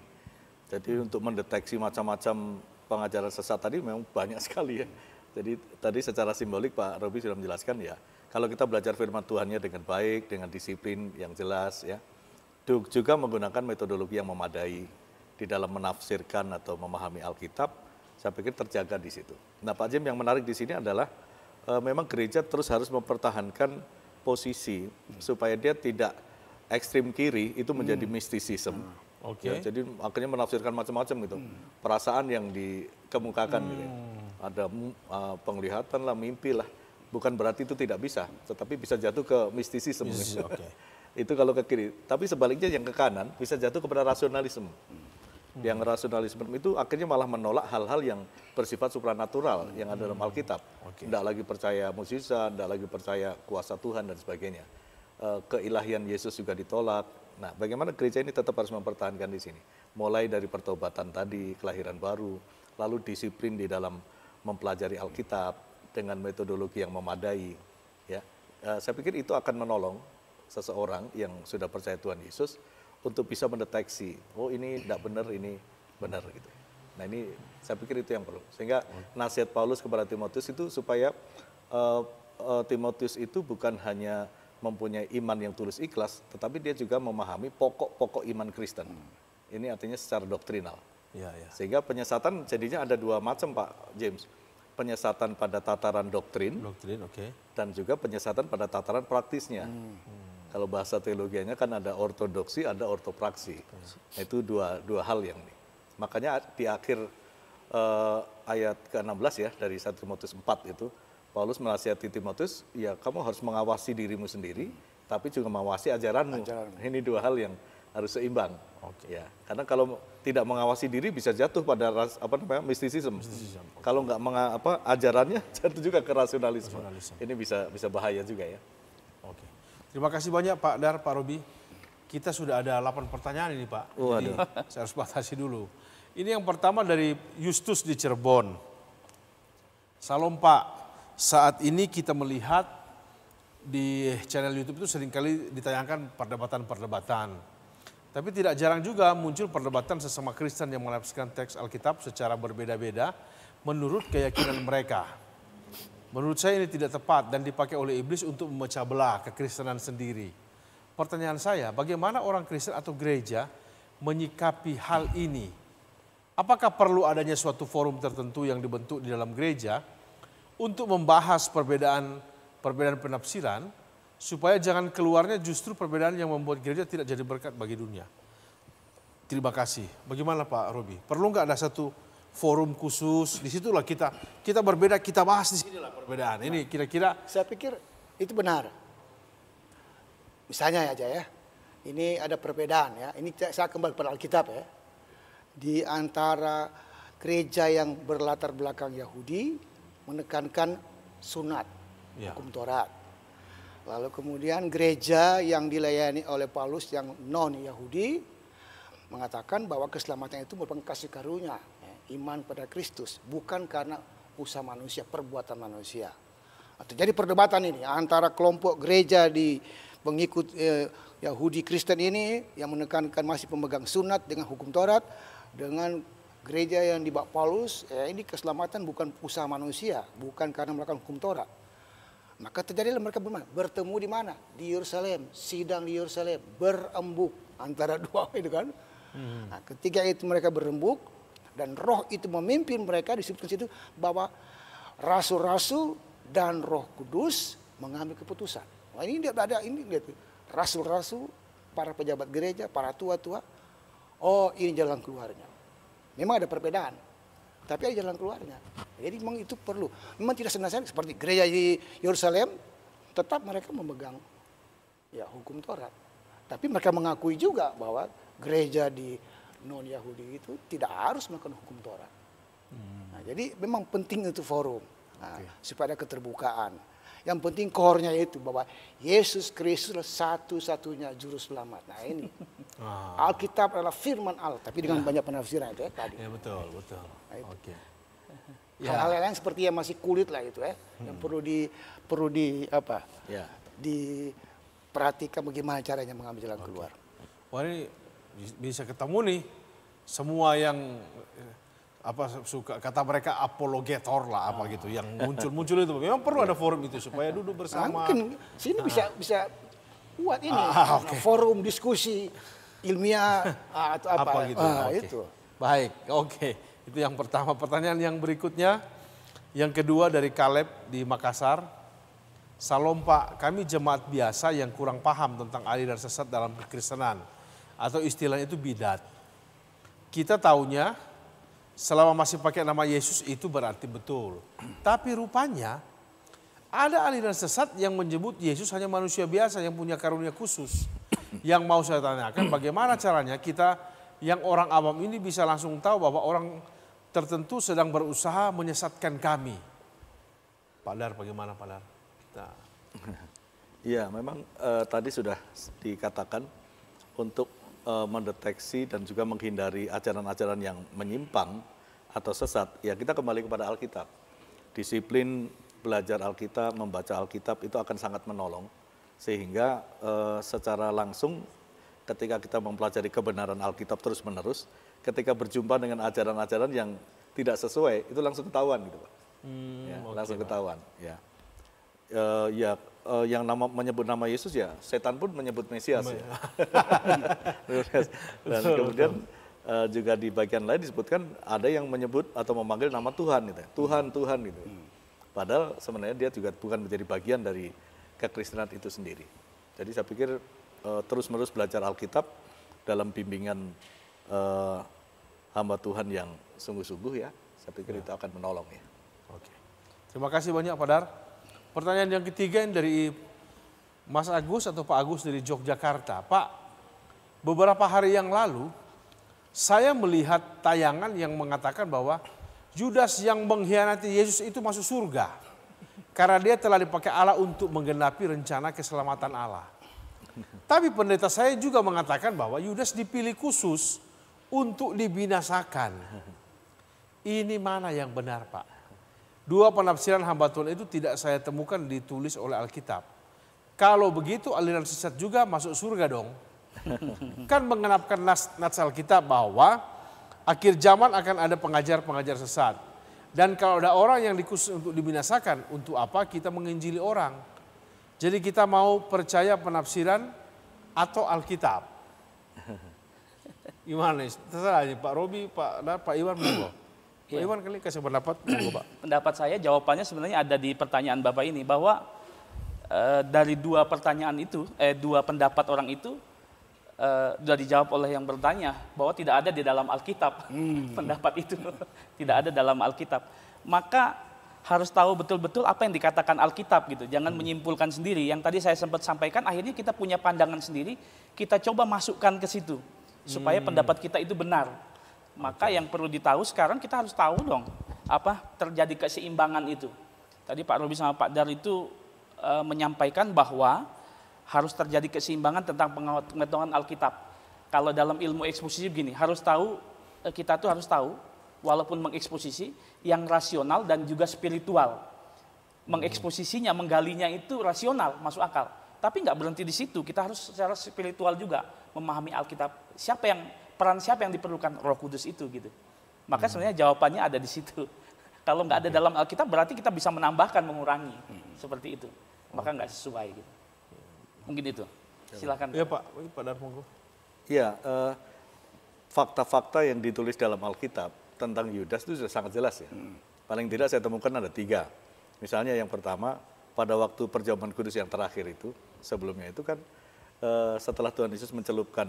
Jadi untuk mendeteksi macam-macam pengajaran sesat tadi memang banyak sekali ya. Jadi tadi secara simbolik Pak Robi sudah menjelaskan ya. Kalau kita belajar firman Tuhannya dengan baik, dengan disiplin yang jelas ya. Juga menggunakan metodologi yang memadai di dalam menafsirkan atau memahami Alkitab, saya pikir terjaga di situ. Nah, Pak Jim, yang menarik di sini adalah e, memang gereja terus harus mempertahankan posisi hmm. supaya dia tidak ekstrim kiri itu menjadi hmm. mistisisme. Hmm. Ah, okay. Ya, jadi akhirnya menafsirkan macam-macam gitu. Hmm. Perasaan yang dikemukakan gitu. hmm. gitu. Ada uh, penglihatan lah, mimpi lah. Bukan berarti itu tidak bisa, tetapi bisa jatuh ke mistisisme. Yes, okay. itu kalau ke kiri. Tapi sebaliknya yang ke kanan bisa jatuh kepada rasionalisme. Hmm Hmm. Yang rasionalisme itu akhirnya malah menolak hal-hal yang bersifat supranatural hmm. yang ada dalam hmm. Alkitab. Okay. Tidak lagi percaya musisa, tidak lagi percaya kuasa Tuhan dan sebagainya. Eh, keilahian Yesus juga ditolak. Nah, bagaimana gereja ini tetap harus mempertahankan di sini? Mulai dari pertobatan tadi, kelahiran baru, lalu disiplin di dalam mempelajari Alkitab dengan metodologi yang memadai. Ya, eh, saya pikir itu akan menolong seseorang yang sudah percaya Tuhan Yesus untuk bisa mendeteksi oh ini tidak benar ini benar gitu. Nah ini saya pikir itu yang perlu. Sehingga nasihat Paulus kepada Timotius itu supaya uh, uh, Timotius itu bukan hanya mempunyai iman yang tulus ikhlas, tetapi dia juga memahami pokok-pokok iman Kristen. Ini artinya secara doktrinal. Ya, ya. Sehingga penyesatan jadinya ada dua macam Pak James. Penyesatan pada tataran doktrin, doktrin okay. dan juga penyesatan pada tataran praktisnya. Hmm. Kalau bahasa teologianya kan ada ortodoksi, ada ortopraksi. Nah, itu dua, dua hal yang ini. Makanya di akhir uh, ayat ke-16 ya dari 1 Timotius 4 itu, Paulus menasihati Timotius, ya kamu harus mengawasi dirimu sendiri, tapi juga mengawasi ajaranmu. Ajaran. Ini dua hal yang harus seimbang. Okay. Ya, karena kalau tidak mengawasi diri bisa jatuh pada ras, apa namanya mistisisme. Okay. Kalau nggak apa ajarannya jatuh juga ke rasionalisme. rasionalisme. Ini bisa bisa bahaya juga ya. Terima kasih banyak Pak Dar, Pak Robi. Kita sudah ada 8 pertanyaan ini Pak. Oh, Jadi saya harus batasi dulu. Ini yang pertama dari Justus di Cirebon. Salam Pak, saat ini kita melihat di channel YouTube itu seringkali ditayangkan perdebatan-perdebatan. Tapi tidak jarang juga muncul perdebatan sesama Kristen yang menafsirkan teks Alkitab secara berbeda-beda menurut keyakinan mereka. Menurut saya ini tidak tepat dan dipakai oleh iblis untuk memecah belah kekristenan sendiri. Pertanyaan saya, bagaimana orang Kristen atau gereja menyikapi hal ini? Apakah perlu adanya suatu forum tertentu yang dibentuk di dalam gereja untuk membahas perbedaan perbedaan penafsiran supaya jangan keluarnya justru perbedaan yang membuat gereja tidak jadi berkat bagi dunia? Terima kasih. Bagaimana Pak Robi? Perlu nggak ada satu forum khusus. di Disitulah kita kita berbeda, kita bahas di lah perbedaan. Ini kira-kira. Saya pikir itu benar. Misalnya aja ya, ini ada perbedaan ya. Ini saya kembali pada Alkitab ya. Di antara gereja yang berlatar belakang Yahudi menekankan sunat, ya. hukum Taurat. Lalu kemudian gereja yang dilayani oleh Paulus yang non Yahudi mengatakan bahwa keselamatan itu merupakan kasih karunia iman pada Kristus bukan karena usaha manusia, perbuatan manusia. atau Jadi perdebatan ini antara kelompok gereja di pengikut eh, Yahudi Kristen ini yang menekankan masih pemegang sunat dengan hukum Taurat dengan gereja yang di Paulus ya ini keselamatan bukan usaha manusia, bukan karena melakukan hukum Taurat. Maka terjadilah mereka bertemu di mana? Di Yerusalem, sidang di Yerusalem, berembuk antara dua itu kan. Hmm. Nah, ketika itu mereka berembuk, dan roh itu memimpin mereka disebutkan situ bahwa rasul-rasul dan roh kudus mengambil keputusan. Wah ini tidak ada ini lihat rasul-rasul, para pejabat gereja, para tua-tua. Oh ini jalan keluarnya. Memang ada perbedaan, tapi ada jalan keluarnya. Jadi memang itu perlu. Memang tidak senang seperti gereja di Yerusalem tetap mereka memegang ya hukum Taurat. Tapi mereka mengakui juga bahwa gereja di non Yahudi itu tidak harus melakukan hukum Taurat. Hmm. Nah, jadi memang penting itu forum nah, okay. supaya ada keterbukaan. Yang penting kornya yaitu itu bahwa Yesus Kristus satu-satunya juru selamat. Nah ini ah. Alkitab adalah firman Allah, tapi dengan ya. banyak penafsiran itu ya tadi. Ya betul, betul. Nah, Oke. Okay. Ya. Hal-hal lain seperti yang masih kulit lah itu ya, hmm. yang perlu di perlu di apa? Ya. Diperhatikan bagaimana caranya mengambil jalan okay. keluar. Wah ini bisa ketemu nih semua yang eh, apa suka kata mereka apologetor lah apa gitu yang muncul-muncul itu memang perlu ada forum itu supaya duduk bersama. Nah, mungkin sini bisa ah. bisa buat ini ah, ah okay. forum diskusi ilmiah ah, atau apa, apa gitu. Ah, okay. itu. Baik, oke. Okay. Itu yang pertama. Pertanyaan yang berikutnya yang kedua dari Kaleb di Makassar. Salom Pak, kami jemaat biasa yang kurang paham tentang aliran sesat dalam kekristenan atau istilahnya itu bidat. Kita tahunya selama masih pakai nama Yesus itu berarti betul. Tapi rupanya ada aliran sesat yang menyebut Yesus hanya manusia biasa yang punya karunia khusus. Yang mau saya tanyakan bagaimana caranya kita yang orang awam ini bisa langsung tahu bahwa orang tertentu sedang berusaha menyesatkan kami. Pak Dar bagaimana Pak Dar? Nah. Iya memang eh, tadi sudah dikatakan untuk uh, mendeteksi dan juga menghindari ajaran-ajaran yang menyimpang atau sesat, ya kita kembali kepada Alkitab. Disiplin belajar Alkitab, membaca Alkitab itu akan sangat menolong sehingga uh, secara langsung ketika kita mempelajari kebenaran Alkitab terus-menerus, ketika berjumpa dengan ajaran-ajaran yang tidak sesuai itu langsung ketahuan gitu, Pak. Hmm, ya, okay, langsung ketahuan, ya uh, ya uh, yang nama menyebut nama Yesus ya setan pun menyebut Mesias ya. Iya. Dan kemudian uh, juga di bagian lain disebutkan ada yang menyebut atau memanggil nama Tuhan gitu. Ya. Tuhan hmm. Tuhan gitu. Hmm. Padahal sebenarnya dia juga bukan menjadi bagian dari kekristenan itu sendiri. Jadi saya pikir uh, terus-menerus belajar Alkitab dalam bimbingan uh, hamba Tuhan yang sungguh-sungguh ya, saya pikir ya. itu akan menolong ya. Oke. Terima kasih banyak Pak Dar. Pertanyaan yang ketiga ini dari Mas Agus atau Pak Agus dari Yogyakarta. Pak, beberapa hari yang lalu saya melihat tayangan yang mengatakan bahwa Judas yang mengkhianati Yesus itu masuk surga. Karena dia telah dipakai Allah untuk menggenapi rencana keselamatan Allah. Tapi pendeta saya juga mengatakan bahwa Yudas dipilih khusus untuk dibinasakan. Ini mana yang benar Pak? Dua penafsiran hamba Tuhan itu tidak saya temukan ditulis oleh Alkitab. Kalau begitu aliran sesat juga masuk surga dong. Kan mengenapkan nas, nas Alkitab bahwa akhir zaman akan ada pengajar-pengajar sesat. Dan kalau ada orang yang dikhusus untuk dibinasakan, untuk apa kita menginjili orang? Jadi kita mau percaya penafsiran atau Alkitab. Gimana? Terserah aja Pak Robi, Pak Pak Iwan, Pak Pak iya. Iwan kali kasih pendapat. Pak. pendapat saya jawabannya sebenarnya ada di pertanyaan Bapak ini bahwa e, dari dua pertanyaan itu, eh dua pendapat orang itu e, sudah dijawab oleh yang bertanya bahwa tidak ada di dalam Alkitab hmm. pendapat itu tidak ada dalam Alkitab. Maka harus tahu betul-betul apa yang dikatakan Alkitab gitu. Jangan hmm. menyimpulkan sendiri. Yang tadi saya sempat sampaikan akhirnya kita punya pandangan sendiri, kita coba masukkan ke situ supaya hmm. pendapat kita itu benar. Maka yang perlu ditahu sekarang kita harus tahu dong apa terjadi keseimbangan itu. Tadi Pak Robi sama Pak Dar itu e, menyampaikan bahwa harus terjadi keseimbangan tentang pengetahuan Alkitab. Kalau dalam ilmu eksposisi begini, harus tahu e, kita tuh harus tahu walaupun mengeksposisi yang rasional dan juga spiritual. Mengeksposisinya, menggalinya itu rasional, masuk akal. Tapi nggak berhenti di situ, kita harus secara spiritual juga memahami Alkitab. Siapa yang peran siapa yang diperlukan Roh Kudus itu gitu. Maka hmm. sebenarnya jawabannya ada di situ. Kalau nggak ada dalam Alkitab berarti kita bisa menambahkan mengurangi hmm. seperti itu. Maka nggak sesuai gitu. Mungkin itu. Ya. Silakan. Ya Pak, Pak Darmogo. Ya, uh, eh, fakta-fakta yang ditulis dalam Alkitab tentang Yudas itu sudah sangat jelas ya. Hmm. Paling tidak saya temukan ada tiga. Misalnya yang pertama pada waktu perjamuan kudus yang terakhir itu sebelumnya itu kan uh, setelah Tuhan Yesus mencelupkan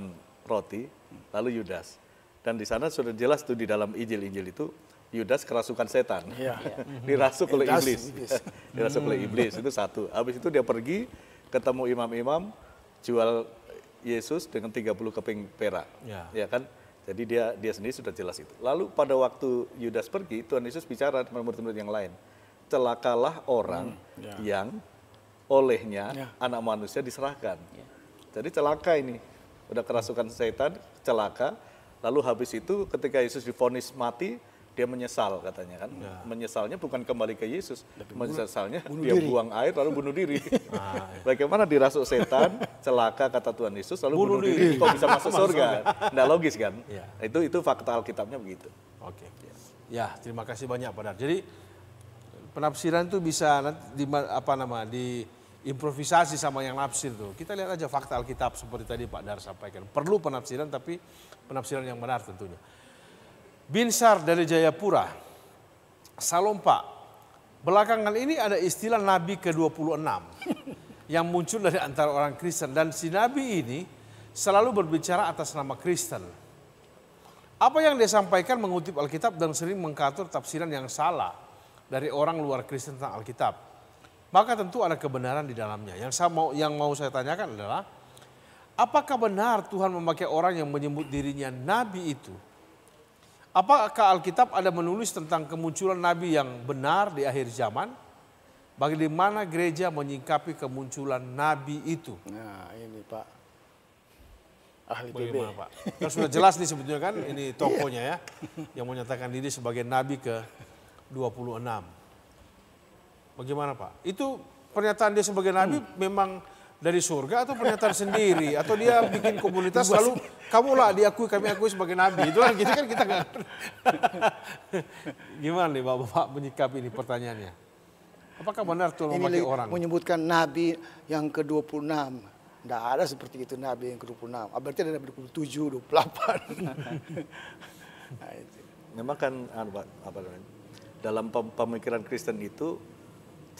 roti, lalu Yudas. Dan di sana sudah jelas tuh di dalam Injil-Injil itu Yudas kerasukan setan. Yeah. Dirasuk oleh iblis. Dirasuk oleh iblis itu satu. Habis itu dia pergi ketemu imam-imam jual Yesus dengan 30 keping perak. Ya. ya kan? Jadi dia dia sendiri sudah jelas itu. Lalu pada waktu Yudas pergi, Tuhan Yesus bicara dengan murid-murid yang lain. Celakalah orang hmm, iya. yang olehnya ya. anak manusia diserahkan. Ya. Jadi celaka ini udah kerasukan setan, celaka. Lalu habis itu ketika Yesus difonis mati, dia menyesal katanya kan. Ya. Menyesalnya bukan kembali ke Yesus, Lebih menyesalnya bunuh dia diri. buang air lalu bunuh diri. Nah, ya. Bagaimana dirasuk setan, celaka kata Tuhan Yesus lalu bunuh, bunuh diri. diri kok bisa masuk surga? Tidak logis kan? Ya. Itu itu fakta Alkitabnya begitu. Oke. Ya. ya, terima kasih banyak Pak Dar. Jadi penafsiran itu bisa di apa nama di improvisasi sama yang nafsir tuh. Kita lihat aja fakta Alkitab seperti tadi Pak Dar sampaikan. Perlu penafsiran tapi penafsiran yang benar tentunya. Binsar dari Jayapura, Salompa. Belakangan ini ada istilah Nabi ke-26 yang muncul dari antara orang Kristen. Dan si Nabi ini selalu berbicara atas nama Kristen. Apa yang dia sampaikan mengutip Alkitab dan sering mengkatur tafsiran yang salah dari orang luar Kristen tentang Alkitab maka tentu ada kebenaran di dalamnya. Yang saya mau yang mau saya tanyakan adalah apakah benar Tuhan memakai orang yang menyebut dirinya nabi itu? Apakah Alkitab ada menulis tentang kemunculan nabi yang benar di akhir zaman? Bagaimana gereja menyikapi kemunculan nabi itu? Nah, ini Pak. Ahli Bagaimana, Pak? Kan sudah jelas nih sebetulnya kan ini tokonya ya yang menyatakan diri sebagai nabi ke 26. Bagaimana Pak? Itu pernyataan dia sebagai nabi hmm. memang dari surga atau pernyataan sendiri atau dia bikin komunitas lalu kamu lah diakui kami akui sebagai nabi itu kan gitu kan kita nggak gimana nih bapak-bapak menyikapi ini pertanyaannya apakah benar tuh memakai orang menyebutkan nabi yang ke 26 tidak ada seperti itu nabi yang ke 26 ah, berarti ada nabi 27 28 nah, itu. memang kan anu, apa, apa dalam pemikiran Kristen itu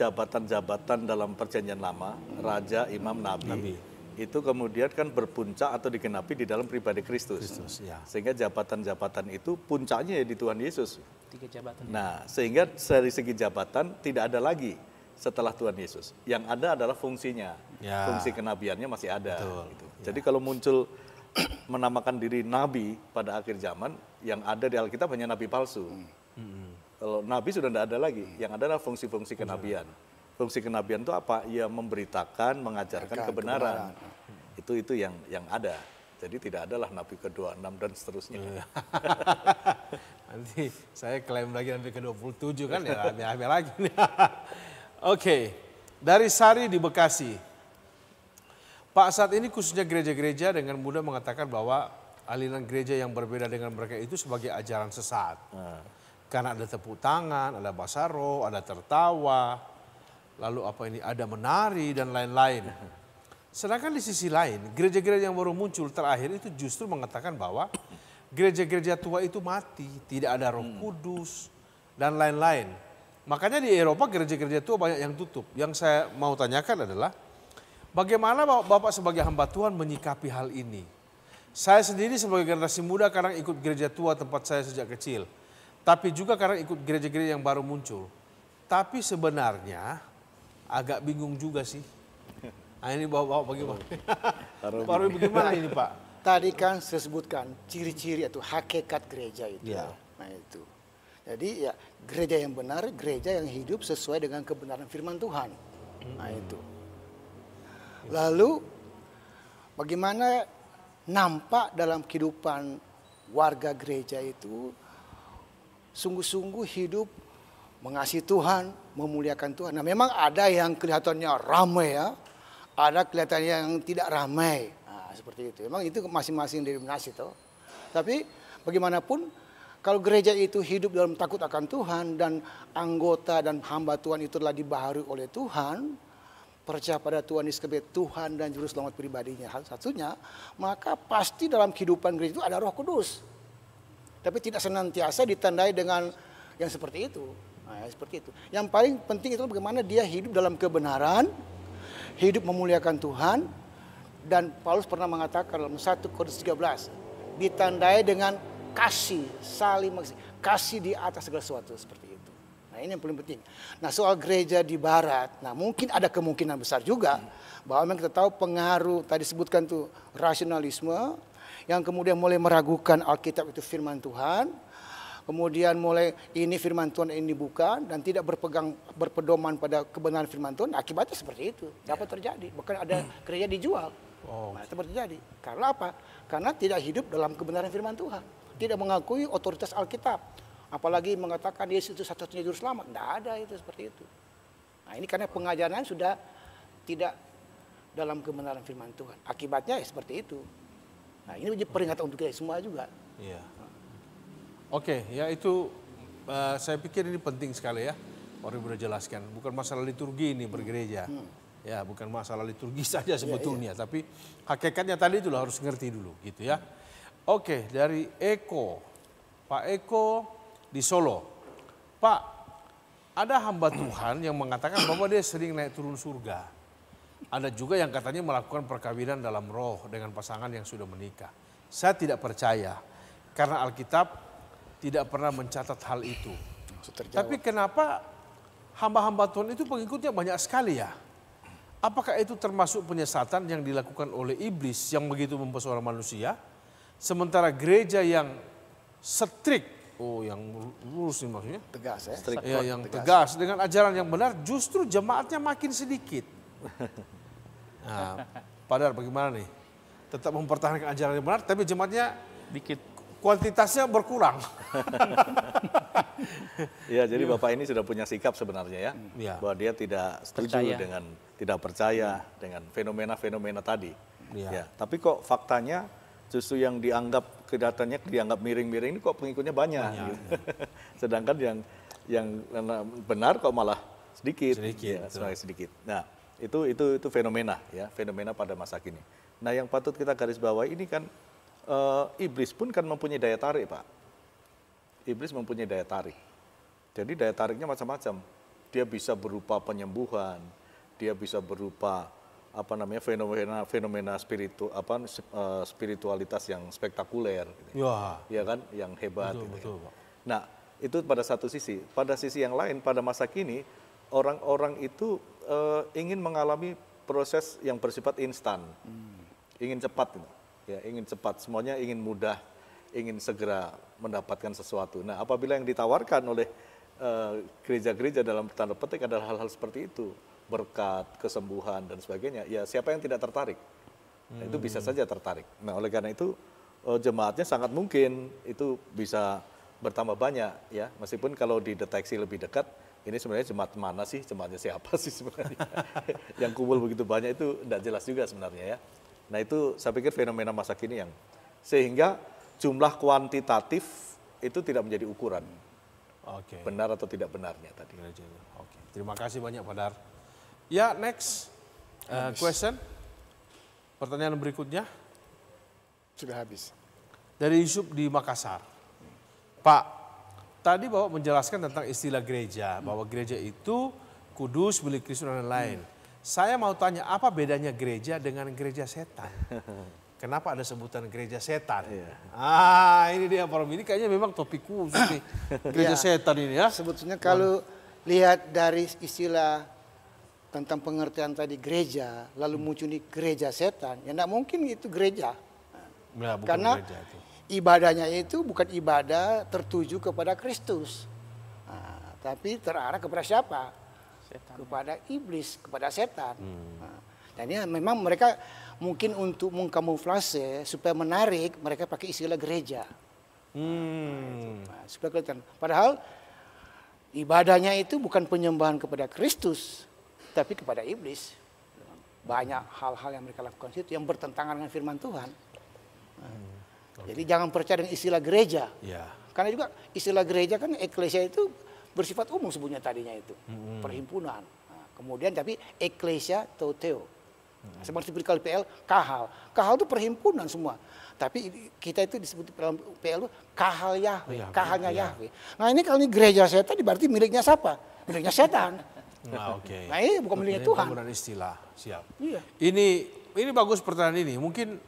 jabatan-jabatan dalam perjanjian lama, raja, imam, nabi, nabi. itu kemudian kan berpuncak atau dikenapi di dalam pribadi Kristus. Kristus ya. Sehingga jabatan-jabatan itu puncaknya ya di Tuhan Yesus. Tiga jabatan. Nah, sehingga dari segi jabatan tidak ada lagi setelah Tuhan Yesus. Yang ada adalah fungsinya. Ya. Fungsi kenabiannya masih ada. Betul. Gitu. Ya. Jadi kalau muncul menamakan diri nabi pada akhir zaman, yang ada di Alkitab hanya nabi palsu. Hmm. hmm. Kalau nabi sudah tidak ada lagi, yang ada adalah fungsi-fungsi kenabian. Fungsi kenabian itu apa? Ya memberitakan, mengajarkan Mereka, kebenaran. kebenaran. Itu itu yang yang ada. Jadi tidak adalah nabi ke-26 dan seterusnya. Iya. nanti saya klaim lagi nabi ke-27 kan ya rame lagi. Oke. Okay. Dari Sari di Bekasi. Pak saat ini khususnya gereja-gereja dengan mudah mengatakan bahwa aliran gereja yang berbeda dengan mereka itu sebagai ajaran sesat. Nah. Karena ada tepuk tangan, ada basaro, ada tertawa, lalu apa ini ada menari dan lain-lain. Sedangkan di sisi lain, gereja-gereja yang baru muncul terakhir itu justru mengatakan bahwa gereja-gereja tua itu mati, tidak ada Roh hmm. Kudus dan lain-lain. Makanya di Eropa gereja-gereja tua banyak yang tutup. Yang saya mau tanyakan adalah bagaimana Bapak sebagai hamba Tuhan menyikapi hal ini? Saya sendiri sebagai generasi muda kadang ikut gereja tua tempat saya sejak kecil. Tapi juga karena ikut gereja-gereja yang baru muncul. Tapi sebenarnya agak bingung juga sih. Nah, ini bawa-bawa bagaimana? Oh, baru bagaimana ini Pak? Tadi kan saya sebutkan ciri-ciri atau hakikat gereja itu. Ya. Nah itu. Jadi ya gereja yang benar, gereja yang hidup sesuai dengan kebenaran firman Tuhan. Nah itu. Lalu bagaimana nampak dalam kehidupan warga gereja itu sungguh-sungguh hidup mengasihi Tuhan, memuliakan Tuhan. Nah, memang ada yang kelihatannya ramai ya, ada kelihatannya yang tidak ramai. Nah, seperti itu. Memang itu masing-masing denominasi toh. Tapi bagaimanapun kalau gereja itu hidup dalam takut akan Tuhan dan anggota dan hamba Tuhan itu telah dibaharui oleh Tuhan, percaya pada Tuhan di sebagai Tuhan dan juru selamat pribadinya satunya, maka pasti dalam kehidupan gereja itu ada Roh Kudus. Tapi tidak senantiasa ditandai dengan yang seperti itu. Nah, seperti itu. Yang paling penting itu bagaimana dia hidup dalam kebenaran, hidup memuliakan Tuhan, dan Paulus pernah mengatakan dalam 1 Korintus 13, ditandai dengan kasih, saling mengasihi, kasih di atas segala sesuatu seperti itu. Nah ini yang paling penting. Nah soal gereja di barat, nah mungkin ada kemungkinan besar juga bahwa memang kita tahu pengaruh tadi sebutkan tuh rasionalisme, yang kemudian mulai meragukan Alkitab itu firman Tuhan, kemudian mulai ini firman Tuhan ini bukan dan tidak berpegang berpedoman pada kebenaran firman Tuhan akibatnya seperti itu dapat ya. terjadi bahkan ada hmm. gereja dijual oh. Nah, terjadi karena apa karena tidak hidup dalam kebenaran firman Tuhan tidak mengakui otoritas Alkitab apalagi mengatakan Yesus itu satu-satunya juru selamat tidak ada itu seperti itu nah ini karena pengajaran sudah tidak dalam kebenaran firman Tuhan akibatnya ya seperti itu Nah ini peringatan untuk kita semua juga. Iya. Oke, okay, ya itu uh, saya pikir ini penting sekali ya. Orang sudah jelaskan, bukan masalah liturgi ini bergereja. Hmm. Ya, bukan masalah liturgi saja iya, iya. sebetulnya, ya, iya. tapi hakikatnya tadi itu harus ngerti dulu gitu ya. Oke, dari Eko. Pak Eko di Solo. Pak, ada hamba Tuhan yang mengatakan bahwa dia sering naik turun surga. Ada juga yang katanya melakukan perkawinan dalam roh dengan pasangan yang sudah menikah. Saya tidak percaya karena Alkitab tidak pernah mencatat hal itu. Tapi kenapa hamba-hamba Tuhan itu pengikutnya banyak sekali ya? Apakah itu termasuk penyesatan yang dilakukan oleh iblis yang begitu mempesona manusia? Sementara gereja yang setrik Oh, yang lurus nih maksudnya? Tegas ya. Ya, yang tegas. tegas dengan ajaran yang benar justru jemaatnya makin sedikit. Nah, padahal bagaimana nih? Tetap mempertahankan ajaran yang benar, tapi jemaatnya dikit kuantitasnya berkurang. ya, jadi Bapak ini sudah punya sikap sebenarnya ya, ya. bahwa dia tidak setuju percaya. dengan tidak percaya ya. dengan fenomena-fenomena tadi. Ya. ya, tapi kok faktanya justru yang dianggap kelihatannya dianggap miring-miring ini kok pengikutnya banyak. banyak gitu. ya. Sedangkan yang yang benar kok malah sedikit. Sedikit. Ya, sedikit. Nah, itu itu itu fenomena ya, fenomena pada masa kini. Nah, yang patut kita garis bawahi ini kan e, iblis pun kan mempunyai daya tarik, Pak. Iblis mempunyai daya tarik. Jadi daya tariknya macam-macam. Dia bisa berupa penyembuhan, dia bisa berupa apa namanya fenomena fenomena spiritu apa e, spiritualitas yang spektakuler gitu. ya ya kan yang hebat betul, gitu ya. betul, Pak. nah itu pada satu sisi pada sisi yang lain pada masa kini orang-orang itu uh, ingin mengalami proses yang bersifat instan, hmm. ingin cepat, ya ingin cepat, semuanya ingin mudah, ingin segera mendapatkan sesuatu. Nah, apabila yang ditawarkan oleh gereja eh, gereja-gereja dalam tanda petik adalah hal-hal seperti itu, berkat, kesembuhan dan sebagainya, ya siapa yang tidak tertarik? Nah, itu bisa hmm. saja tertarik. Nah, oleh karena itu uh, jemaatnya sangat mungkin itu bisa bertambah banyak, ya meskipun kalau dideteksi lebih dekat ini sebenarnya jemaat mana sih, jemaatnya siapa sih sebenarnya. yang kumpul begitu banyak itu tidak jelas juga sebenarnya ya. Nah itu saya pikir fenomena masa kini yang sehingga jumlah kuantitatif itu tidak menjadi ukuran. Okay. Benar atau tidak benarnya tadi. Okay. Terima kasih banyak Pak Dar. Ya next uh, question. Pertanyaan berikutnya. Sudah habis. Dari Yusuf di Makassar. Pak, tadi Bapak menjelaskan tentang istilah gereja, hmm. bahwa gereja itu kudus, milik Kristus dan lain-lain. Hmm. Saya mau tanya apa bedanya gereja dengan gereja setan? Kenapa ada sebutan gereja setan? Iya. Ah, ini dia forum ini kayaknya memang topik khusus nih. Gereja iya. setan ini ya. Sebetulnya kalau hmm. lihat dari istilah tentang pengertian tadi gereja, lalu hmm. muncul di gereja setan, ya tidak mungkin itu gereja. Nah, bukan Karena gereja itu ibadahnya itu bukan ibadah tertuju kepada Kristus, nah, tapi terarah kepada siapa? Setan. Kepada iblis, kepada setan. Hmm. Nah, dan ya memang mereka mungkin untuk mengkamuflase supaya menarik mereka pakai istilah gereja. Hmm. Nah, supaya kelihatan. Padahal ibadahnya itu bukan penyembahan kepada Kristus, tapi kepada iblis. Banyak hal-hal yang mereka lakukan situ yang bertentangan dengan firman Tuhan. Ah. Hmm. Okay. Jadi jangan percaya dengan istilah gereja. Yeah. Karena juga istilah gereja kan eklesia itu bersifat umum sebenarnya tadinya itu. -hmm. Perhimpunan. Nah, kemudian tapi eklesia toteo. Mm -hmm. Seperti perikal PL, kahal. Kahal itu perhimpunan semua. Tapi kita itu disebut dalam PL kahal Yahweh. Oh, kahalnya ya. Yahweh. Nah ini kalau ini gereja setan berarti miliknya siapa? Miliknya setan. Nah, Okay. Nah, ini bukan miliknya Tuhan. Penggunaan istilah, siap. Iya. Ini ini bagus pertanyaan ini. Mungkin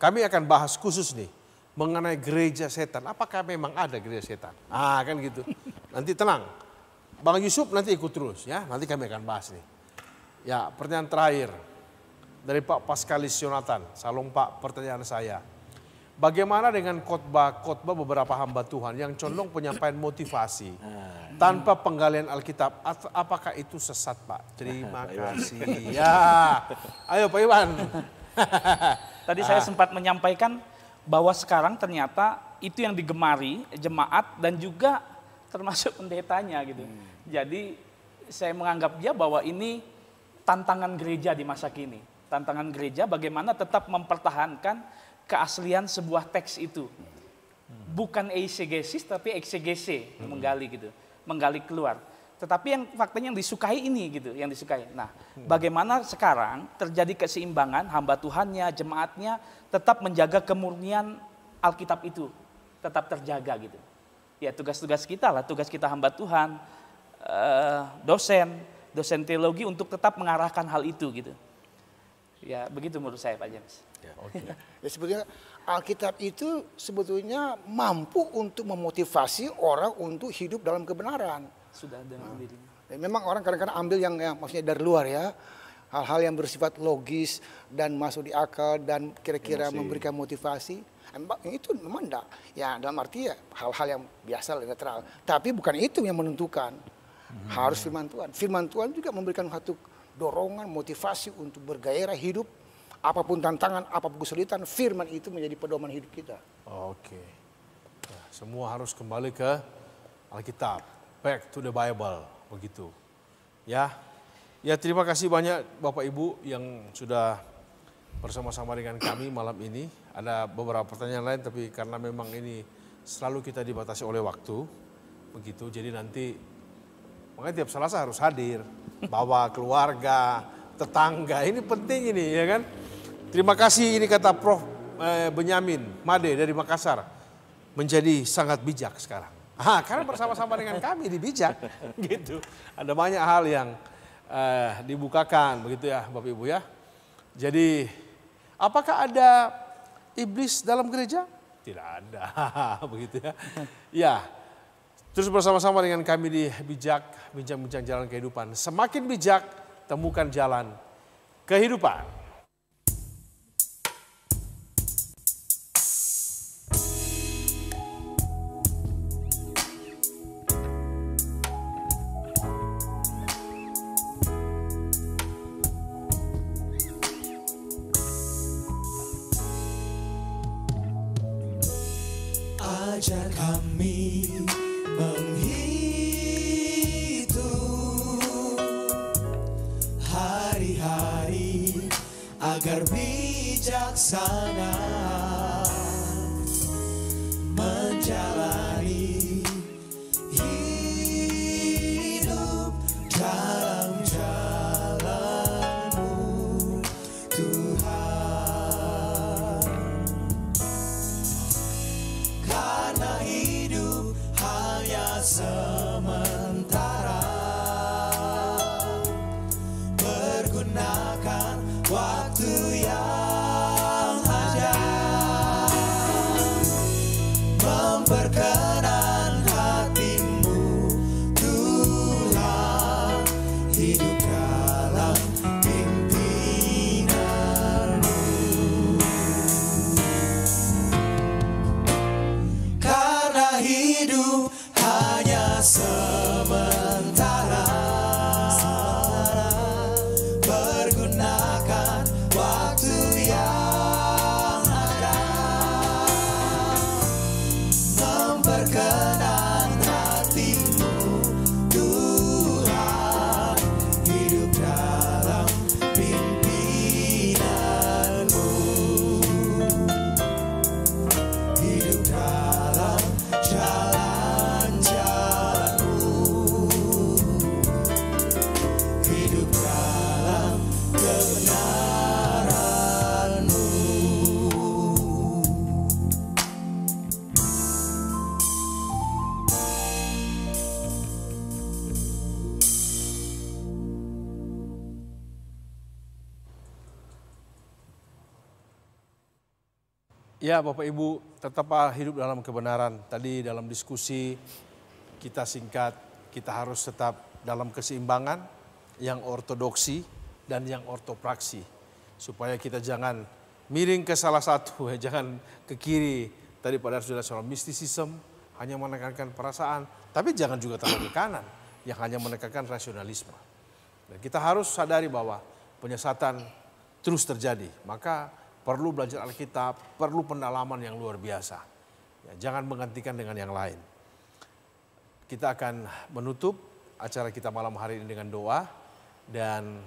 kami akan bahas khusus nih mengenai gereja setan. Apakah memang ada gereja setan? Ah kan gitu. Nanti tenang. Bang Yusuf nanti ikut terus ya. Nanti kami akan bahas nih. Ya pertanyaan terakhir. Dari Pak Paskalis Yonatan. Salam Pak pertanyaan saya. Bagaimana dengan khotbah-khotbah beberapa hamba Tuhan yang condong penyampaian motivasi tanpa penggalian Alkitab? Apakah itu sesat, Pak? Terima kasih. Ya, ayo Pak Iwan. Tadi saya ah. sempat menyampaikan bahwa sekarang ternyata itu yang digemari jemaat dan juga termasuk pendetanya gitu. Hmm. Jadi saya menganggap dia bahwa ini tantangan gereja di masa kini. Tantangan gereja bagaimana tetap mempertahankan keaslian sebuah teks itu. Hmm. Bukan eisegesis tapi eksegese, hmm. menggali gitu, menggali keluar. Tetapi yang faktanya yang disukai ini gitu, yang disukai. Nah, hmm. bagaimana sekarang terjadi keseimbangan hamba Tuhannya, jemaatnya tetap menjaga kemurnian Alkitab itu, tetap terjaga gitu. Ya tugas-tugas kita lah, tugas kita hamba Tuhan, eh, dosen, dosen teologi untuk tetap mengarahkan hal itu gitu. Ya begitu menurut saya Pak James. Ya, okay. ya sebetulnya Alkitab itu sebetulnya mampu untuk memotivasi orang untuk hidup dalam kebenaran sudah ada nah. sendiri. Eh, memang orang kadang-kadang ambil yang, yang maksudnya dari luar ya. Hal-hal yang bersifat logis dan masuk di akal dan kira-kira memberikan motivasi. Itu memang enggak. Ya dalam arti ya hal-hal yang biasa netral. Tapi bukan itu yang menentukan. Hmm. Harus firman Tuhan. Firman Tuhan juga memberikan satu dorongan, motivasi untuk bergairah hidup. Apapun tantangan, apapun kesulitan, firman itu menjadi pedoman hidup kita. Oke. Okay. Ya, semua harus kembali ke Alkitab back to the Bible begitu. Ya. Ya terima kasih banyak Bapak Ibu yang sudah bersama-sama dengan kami malam ini. Ada beberapa pertanyaan lain tapi karena memang ini selalu kita dibatasi oleh waktu begitu. Jadi nanti makanya tiap Selasa harus hadir, bawa keluarga, tetangga. Ini penting ini ya kan. Terima kasih ini kata Prof eh, Benyamin Made dari Makassar menjadi sangat bijak sekarang. Ah, karena bersama-sama dengan kami di bijak, gitu. Ada banyak hal yang eh, dibukakan, begitu ya, Bapak Ibu ya. Jadi, apakah ada iblis dalam gereja? Tidak ada, begitu ya. Ya, terus bersama-sama dengan kami di bijak, bincang-bincang jalan kehidupan. Semakin bijak, temukan jalan kehidupan. Ya Bapak Ibu, tetap hidup dalam kebenaran. Tadi dalam diskusi kita singkat, kita harus tetap dalam keseimbangan yang ortodoksi dan yang ortopraksi. Supaya kita jangan miring ke salah satu, jangan ke kiri. Tadi pada sudah soal mistisism, hanya menekankan perasaan. Tapi jangan juga terlalu ke kanan, yang hanya menekankan rasionalisme. Dan kita harus sadari bahwa penyesatan terus terjadi. Maka perlu belajar Alkitab, perlu pendalaman yang luar biasa. Ya, jangan menggantikan dengan yang lain. Kita akan menutup acara kita malam hari ini dengan doa dan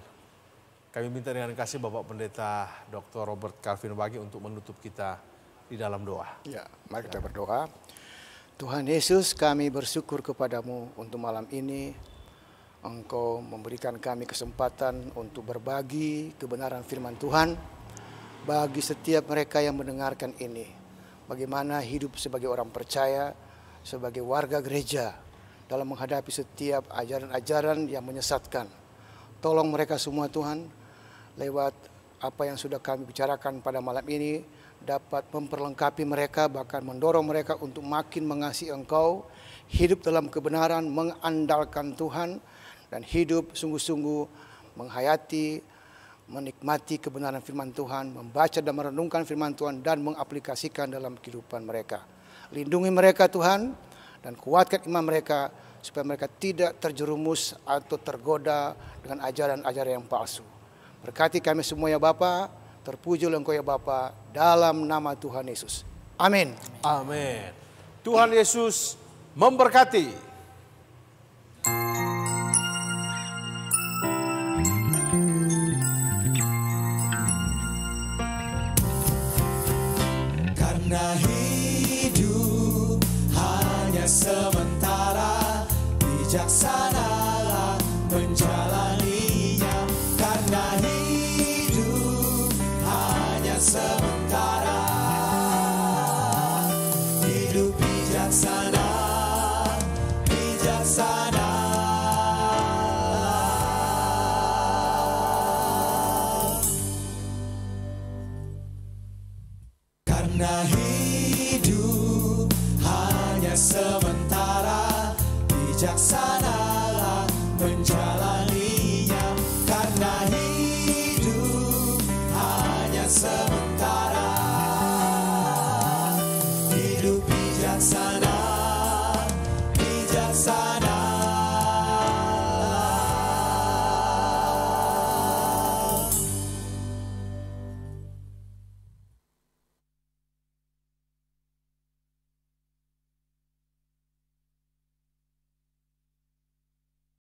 kami minta dengan kasih Bapak Pendeta Dr. Robert Calvin Wagi untuk menutup kita di dalam doa. Ya, mari kita berdoa. Tuhan Yesus, kami bersyukur kepadamu untuk malam ini. Engkau memberikan kami kesempatan untuk berbagi kebenaran firman Tuhan bagi setiap mereka yang mendengarkan ini. Bagaimana hidup sebagai orang percaya, sebagai warga gereja dalam menghadapi setiap ajaran-ajaran yang menyesatkan. Tolong mereka semua Tuhan lewat apa yang sudah kami bicarakan pada malam ini dapat memperlengkapi mereka bahkan mendorong mereka untuk makin mengasihi Engkau, hidup dalam kebenaran, mengandalkan Tuhan dan hidup sungguh-sungguh menghayati menikmati kebenaran firman Tuhan, membaca dan merenungkan firman Tuhan dan mengaplikasikan dalam kehidupan mereka. Lindungi mereka Tuhan dan kuatkan iman mereka supaya mereka tidak terjerumus atau tergoda dengan ajaran-ajaran yang palsu. Berkati kami semua ya Bapa, terpujilah Engkau ya Bapa dalam nama Tuhan Yesus. Amin. Amin. Tuhan Yesus memberkati. Thank Karena hidup hanya sementara bijaksana